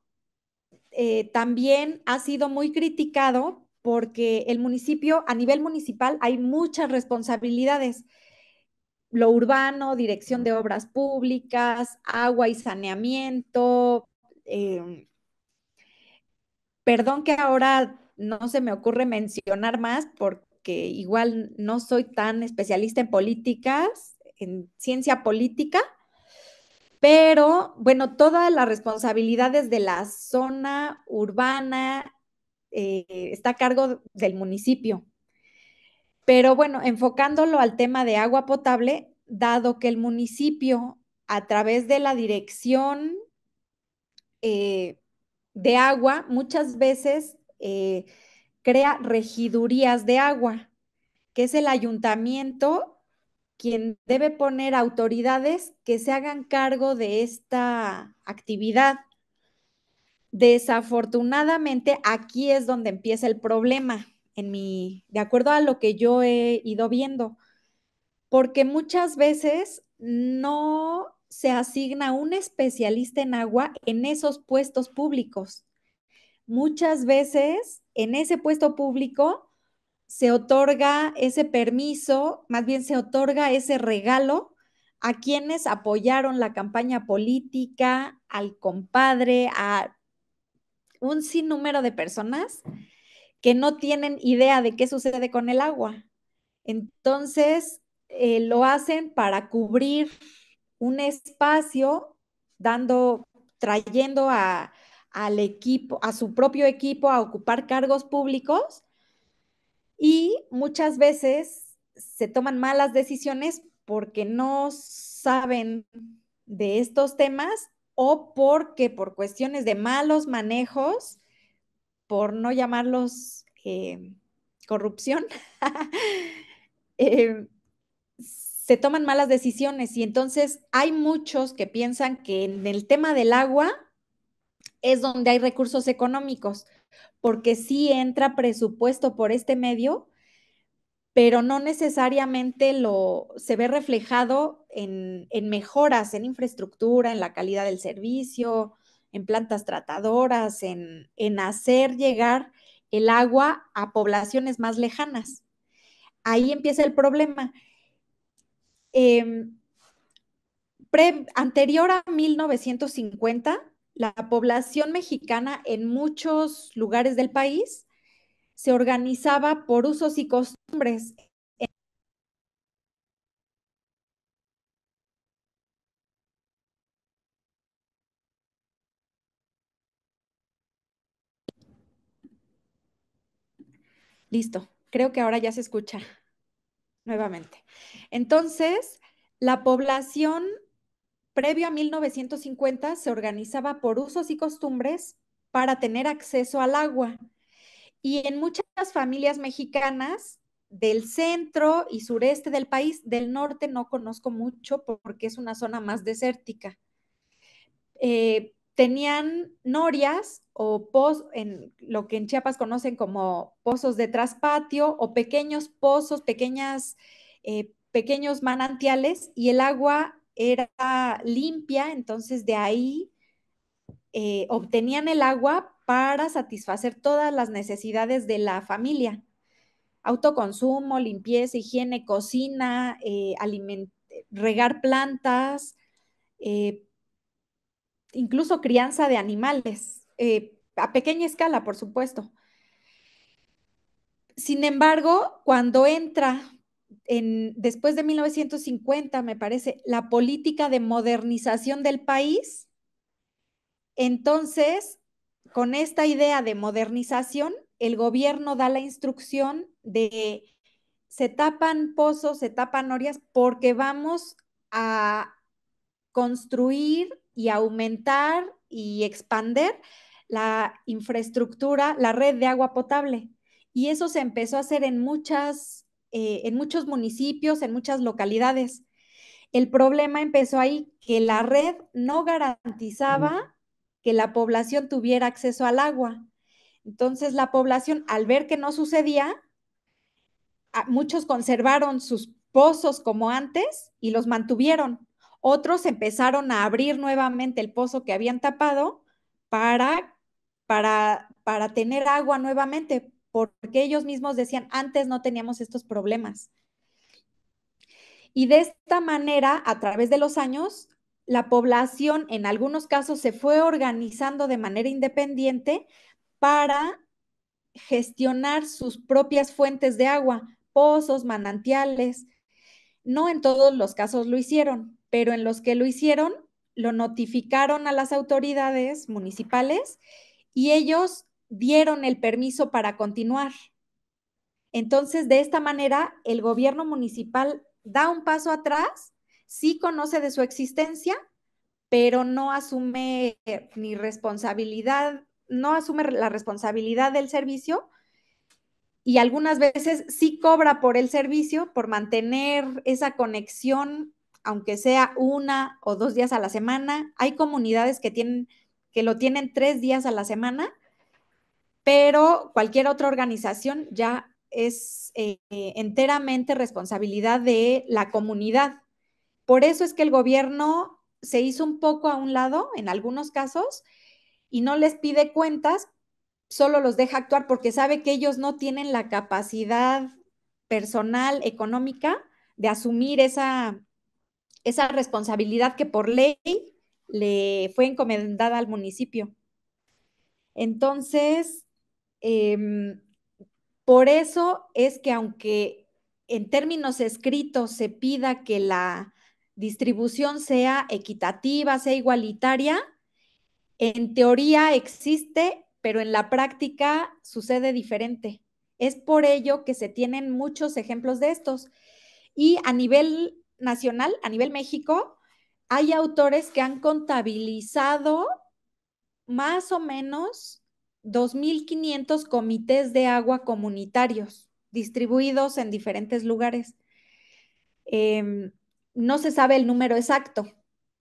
eh, también ha sido muy criticado porque el municipio, a nivel municipal, hay muchas responsabilidades. Lo urbano, dirección de obras públicas, agua y saneamiento. Em, perdón que ahora no se me ocurre mencionar más porque igual no soy tan especialista en políticas, en ciencia política, pero bueno, todas las responsabilidades de la zona urbana eh, está a cargo del municipio. Pero bueno, enfocándolo al tema de agua potable, dado que el municipio a través de la dirección eh, de agua muchas veces eh, crea regidurías de agua, que es el ayuntamiento quien debe poner autoridades que se hagan cargo de esta actividad. Desafortunadamente, aquí es donde empieza el problema, en mi, de acuerdo a lo que yo he ido viendo, porque muchas veces no se asigna un especialista en agua en esos puestos públicos muchas veces en ese puesto público se otorga ese permiso, más bien se otorga ese regalo a quienes apoyaron la campaña política, al compadre, a un sinnúmero de personas que no tienen idea de qué sucede con el agua. Entonces, eh, lo hacen para cubrir un espacio, dando, trayendo a, al equipo, a su propio equipo a ocupar cargos públicos y muchas veces se toman malas decisiones porque no saben de estos temas o porque por cuestiones de malos manejos, por no llamarlos eh, corrupción, *laughs* eh, se toman malas decisiones y entonces hay muchos que piensan que en el tema del agua es donde hay recursos económicos, porque sí entra presupuesto por este medio, pero no necesariamente lo se ve reflejado en, mejoras en infraestructura, en la calidad del servicio, en plantas tratadoras, en, hacer llegar el agua a poblaciones más lejanas. Ahí empieza el problema. Em, anterior a 1950, la población mexicana en muchos lugares del país se organizaba por usos y costumbres. Listo, creo que ahora ya se escucha nuevamente. Entonces, la población previo a 1950 se organizaba por usos y costumbres para tener acceso al agua. Y en muchas familias mexicanas del centro y sureste del país, del norte no conozco mucho porque es una zona más desértica. Eh, tenían norias o pozos, en lo que en Chiapas conocen como pozos de traspatio o pequeños pozos, pequeñas, eh, pequeños manantiales y el agua era limpia, entonces de ahí eh, obtenían el agua para satisfacer todas las necesidades de la familia. Autoconsumo, limpieza, higiene, cocina, eh, regar plantas, eh, incluso crianza de animales, a pequeña escala, por supuesto. Sin embargo, cuando entra después de 1950, me parece, la política de modernización del país. Entonces, con esta idea de modernización, el gobierno da la instrucción de se tapan pozos, se tapan orias, porque vamos a construir y aumentar y expander la infraestructura, la red de agua potable. Y eso se empezó a hacer en muchas eh, en muchos municipios, en muchas localidades. El problema empezó ahí, que la red no garantizaba que la población tuviera acceso al agua. Entonces la población, al ver que no sucedía, muchos conservaron sus pozos como antes y los mantuvieron. Otros empezaron a abrir nuevamente el pozo que habían tapado para, para, para tener agua nuevamente, porque ellos mismos decían, antes no teníamos estos problemas. Y de esta manera, a través de los años, la población en algunos casos se fue organizando de manera independiente para gestionar sus propias fuentes de agua, pozos, manantiales. No en todos los casos lo hicieron, pero en los que lo hicieron, lo notificaron a las autoridades municipales y ellos dieron el permiso para continuar. Entonces, de esta manera, el gobierno municipal da un paso atrás, sí conoce de su existencia, pero no asume ni responsabilidad, no asume la responsabilidad del servicio y algunas veces sí cobra por el servicio, por mantener esa conexión, aunque sea una o dos días a la semana. Hay comunidades que tienen que lo tienen tres días a la semana pero cualquier otra organización ya es eh, eh, enteramente responsabilidad de la comunidad. Por eso es que el gobierno se hizo un poco a un lado en algunos casos y no les pide cuentas, solo los deja actuar porque sabe que ellos no tienen la capacidad personal, económica, de asumir esa, esa responsabilidad que por ley le fue encomendada al municipio. Entonces, Em, por eso es que aunque en términos escritos se pida que la distribución sea equitativa, sea igualitaria, en teoría existe, pero en la práctica sucede diferente. Es por ello que se tienen muchos ejemplos de estos. Y a nivel nacional, a nivel México, hay autores que han contabilizado más o menos 2.500 comités de agua comunitarios distribuidos en diferentes lugares. Em, no se sabe el número exacto,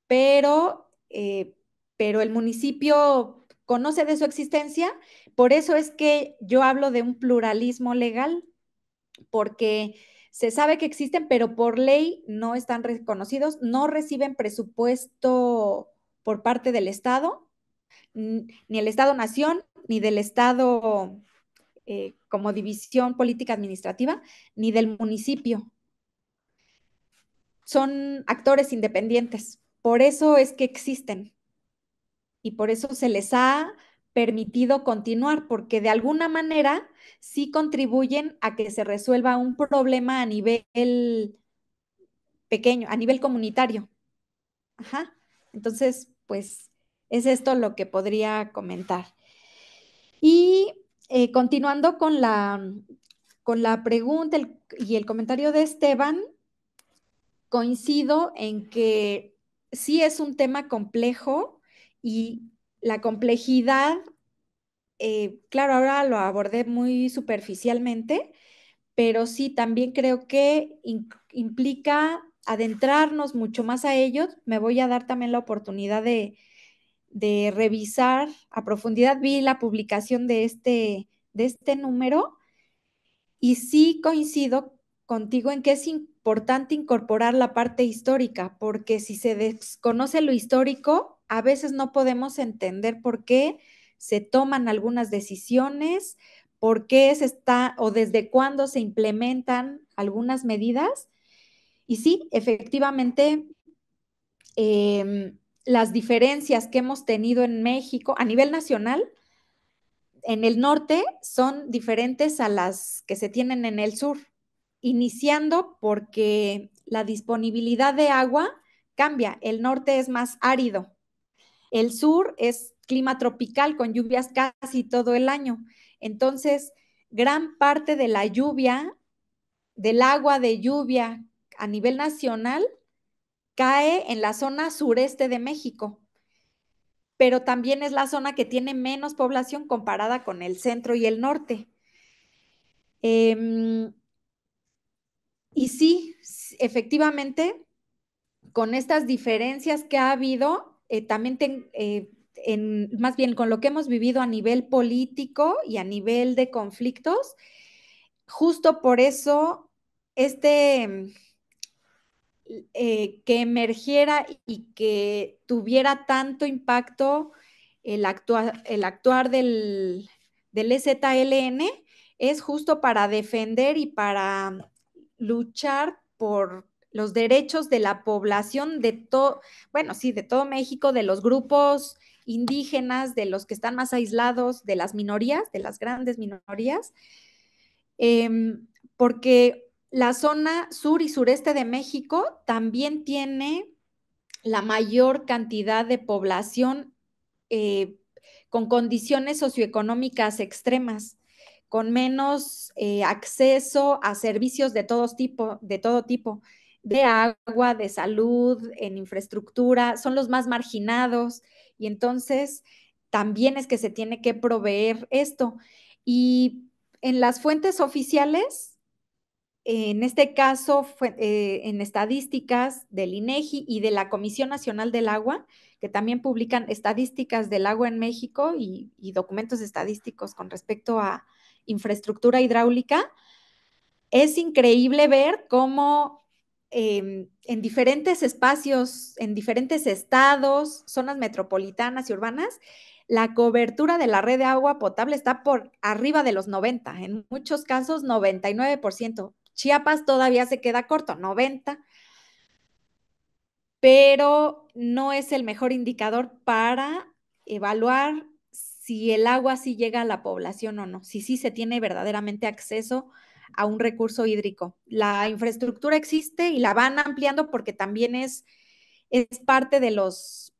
pero, eh, pero el municipio conoce de su existencia. Por eso es que yo hablo de un pluralismo legal, porque se sabe que existen, pero por ley no están reconocidos, no reciben presupuesto por parte del Estado, ni el Estado-Nación, ni del Estado eh, como división política administrativa, ni del municipio. Son actores independientes. Por eso es que existen. Y por eso se les ha permitido continuar, porque de alguna manera sí contribuyen a que se resuelva un problema a nivel pequeño, a nivel comunitario. Entonces, pues es esto lo que podría comentar. Y eh, continuando con la, con la pregunta y el comentario de Esteban, coincido en que sí es un tema complejo y la complejidad, eh, claro, ahora lo abordé muy superficialmente, pero sí también creo que implica adentrarnos mucho más a ellos. Me voy a dar también la oportunidad de, de revisar a profundidad, vi la publicación de este, de este número y sí coincido contigo en que es importante incorporar la parte histórica, porque si se desconoce lo histórico, a veces no podemos entender por qué se toman algunas decisiones, por qué se está o desde cuándo se implementan algunas medidas. Y sí, efectivamente, em, las diferencias que hemos tenido en México a nivel nacional, en el norte son diferentes a las que se tienen en el sur, iniciando porque la disponibilidad de agua cambia. El norte es más árido, el sur es clima tropical con lluvias casi todo el año. Entonces, gran parte de la lluvia, del agua de lluvia a nivel nacional, cae en la zona sureste de México, pero también es la zona que tiene menos población comparada con el centro y el norte. Em, y sí, efectivamente, con estas diferencias que ha habido, eh, también eh, más bien con lo que hemos vivido a nivel político y a nivel de conflictos, justo por eso este eh, que emergiera y que tuviera tanto impacto el actuar, del, del EZLN es justo para defender y para luchar por los derechos de la población de todo, bueno, sí, de todo México, de los grupos indígenas, de los que están más aislados, de las minorías, de las grandes minorías, em, porque la zona sur y sureste de México también tiene la mayor cantidad de población eh, con condiciones socioeconómicas extremas, con menos eh, acceso a servicios de, de todo tipo, de agua, de salud, en infraestructura, son los más marginados y entonces también es que se tiene que proveer esto. Y en las fuentes oficiales en este caso, fue, eh, en estadísticas del INEGI y de la Comisión Nacional del Agua, que también publican estadísticas del agua en México y, documentos estadísticos con respecto a infraestructura hidráulica, es increíble ver cómo em, en diferentes espacios, en diferentes estados, zonas metropolitanas y urbanas, la cobertura de la red de agua potable está por arriba de los 90, en muchos casos 99%. Chiapas todavía se queda corto, 90, pero no es el mejor indicador para evaluar si el agua sí llega a la población o no, si sí se tiene verdaderamente acceso a un recurso hídrico. La infraestructura existe y la van ampliando porque también es, es parte de los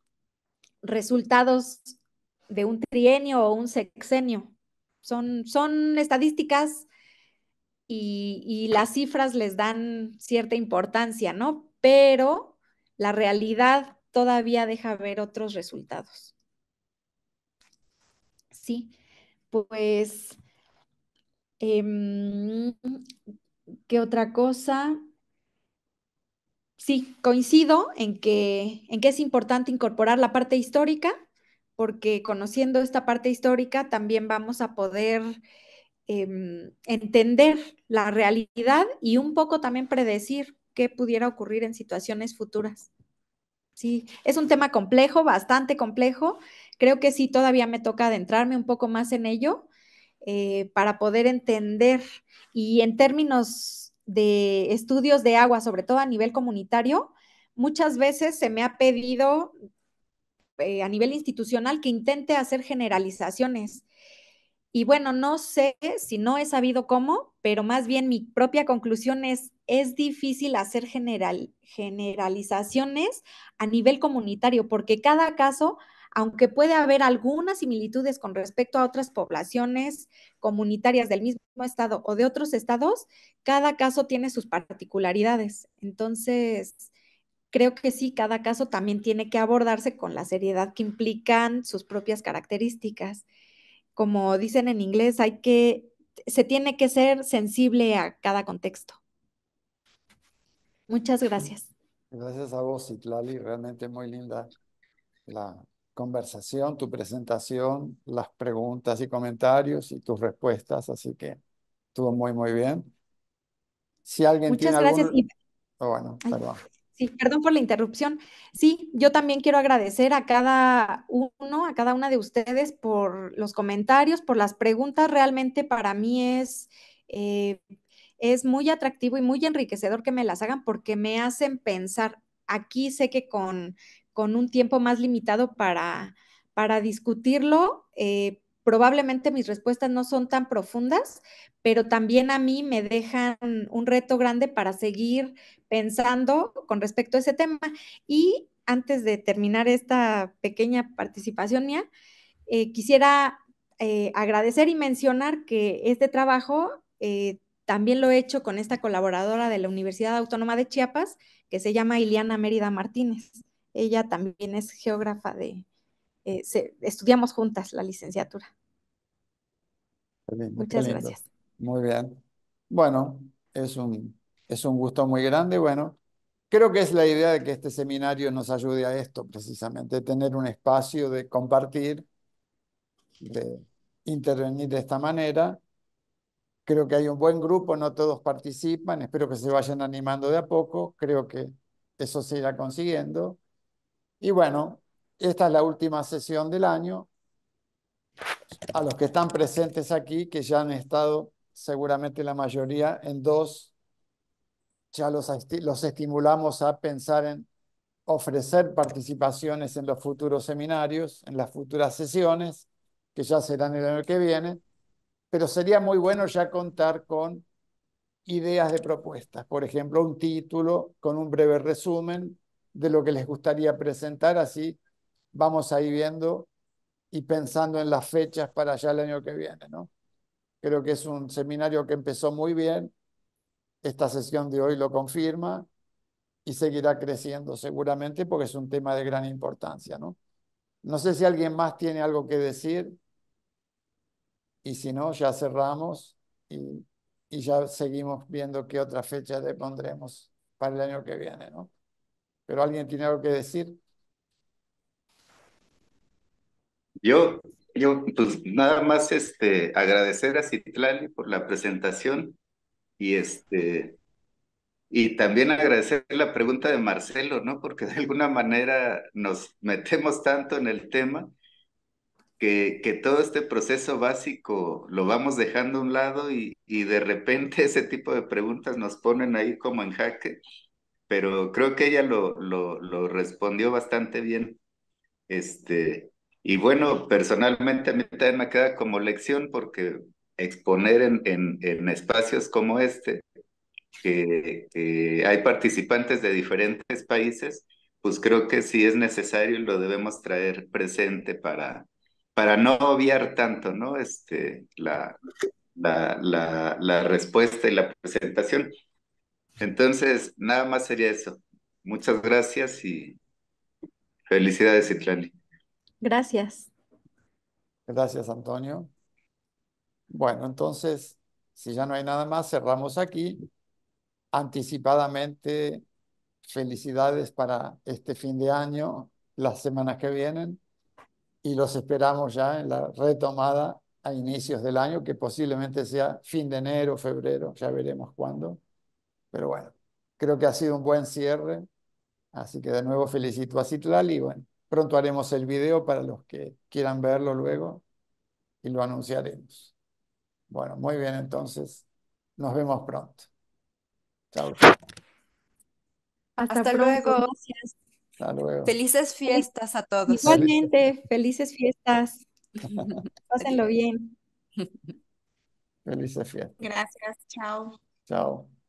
resultados de un trienio o un sexenio. Son, son estadísticas y, las cifras les dan cierta importancia, ¿no? Pero la realidad todavía deja ver otros resultados. Sí, pues, em, ¿qué otra cosa? Sí, coincido en que, en que es importante incorporar la parte histórica, porque conociendo esta parte histórica también vamos a poder Em, entender la realidad y un poco también predecir qué pudiera ocurrir en situaciones futuras. Sí, es un tema complejo, bastante complejo. Creo que sí, todavía me toca adentrarme un poco más en ello eh, para poder entender. Y en términos de estudios de agua, sobre todo a nivel comunitario, muchas veces se me ha pedido eh, a nivel institucional que intente hacer generalizaciones y bueno, no sé si no he sabido cómo, pero más bien mi propia conclusión es, es difícil hacer general, generalizaciones a nivel comunitario, porque cada caso, aunque puede haber algunas similitudes con respecto a otras poblaciones comunitarias del mismo estado o de otros estados, cada caso tiene sus particularidades. Entonces, creo que sí, cada caso también tiene que abordarse con la seriedad que implican sus propias características como dicen en inglés, hay que, se tiene que ser sensible a cada contexto. Muchas gracias. Gracias a vos, Itlali. realmente muy linda la conversación, tu presentación, las preguntas y comentarios y tus respuestas, así que estuvo muy, muy bien. Si alguien Muchas tiene gracias. Algún... Oh, bueno, perdón. Sí, perdón por la interrupción. Sí, yo también quiero agradecer a cada uno, a cada una de ustedes por los comentarios, por las preguntas. Realmente para mí es, eh, es muy atractivo y muy enriquecedor que me las hagan porque me hacen pensar. Aquí sé que con, un tiempo más limitado para, para discutirlo, eh, probablemente mis respuestas no son tan profundas, pero también a mí me dejan un reto grande para seguir pensando con respecto a ese tema. Y antes de terminar esta pequeña participación mía, eh, quisiera eh, agradecer y mencionar que este trabajo eh, también lo he hecho con esta colaboradora de la Universidad Autónoma de Chiapas, que se llama Iliana Mérida Martínez. Ella también es geógrafa de, eh, estudiamos juntas la licenciatura. Muchas gracias. Muy bien. Bueno, es un, es un gusto muy grande. Bueno, creo que es la idea de que este seminario nos ayude a esto, precisamente, tener un espacio de compartir, de intervenir de esta manera. Creo que hay un buen grupo, no todos participan, espero que se vayan animando de a poco, creo que eso se irá consiguiendo. Y bueno, esta es la última sesión del año. A los que están presentes aquí, que ya han estado seguramente la mayoría en dos, ya los, estimulamos a pensar en ofrecer participaciones en los futuros seminarios, en las futuras sesiones, que ya serán el año que viene, pero sería muy bueno ya contar con ideas de propuestas, por ejemplo, un título con un breve resumen de lo que les gustaría presentar, así vamos a viendo y pensando en las fechas para allá el año que viene. ¿no? Creo que es un seminario que empezó muy bien, esta sesión de hoy lo confirma y seguirá creciendo seguramente porque es un tema de gran importancia. No, no sé si alguien más tiene algo que decir y si no, ya cerramos y, y ya seguimos viendo qué otra fecha le pondremos para el año que viene. ¿no? Pero alguien tiene algo que decir. Yo, yo, pues nada más este, agradecer a Citlali por la presentación y este y también agradecer la pregunta de Marcelo, ¿no? Porque de alguna manera nos metemos tanto en el tema que, que todo este proceso básico lo vamos dejando a un lado y, y de repente *laughs* ese tipo de preguntas nos ponen ahí como en jaque, pero creo que ella lo, lo, lo respondió bastante bien. Este, y bueno, personalmente a mí también me queda como lección porque exponer en, en, espacios como este, que, hay participantes de diferentes países, pues creo que sí es necesario lo debemos traer presente para, para no obviar tanto, ¿no? Este, la, la, respuesta y la presentación. Entonces, nada más sería eso. Muchas gracias y felicidades, Itlali. Gracias. Gracias, Antonio. Bueno, entonces, si ya no hay nada más, cerramos aquí. Anticipadamente, felicidades para este fin de año, las semanas que vienen, y los esperamos ya en la retomada a inicios del año, que posiblemente sea fin de enero, febrero, ya veremos cuándo. Pero bueno, creo que ha sido un buen cierre. Así que de nuevo felicito a Citlali y bueno, Pronto haremos el video para los que quieran verlo luego y lo anunciaremos. Bueno, muy bien entonces. Nos vemos pronto. Chao. Hasta, luego. Hasta luego. Felices fiestas a todos. Igualmente, felices fiestas. *laughs* Pásenlo bien. Felices fiestas. Gracias. Chao. Chao.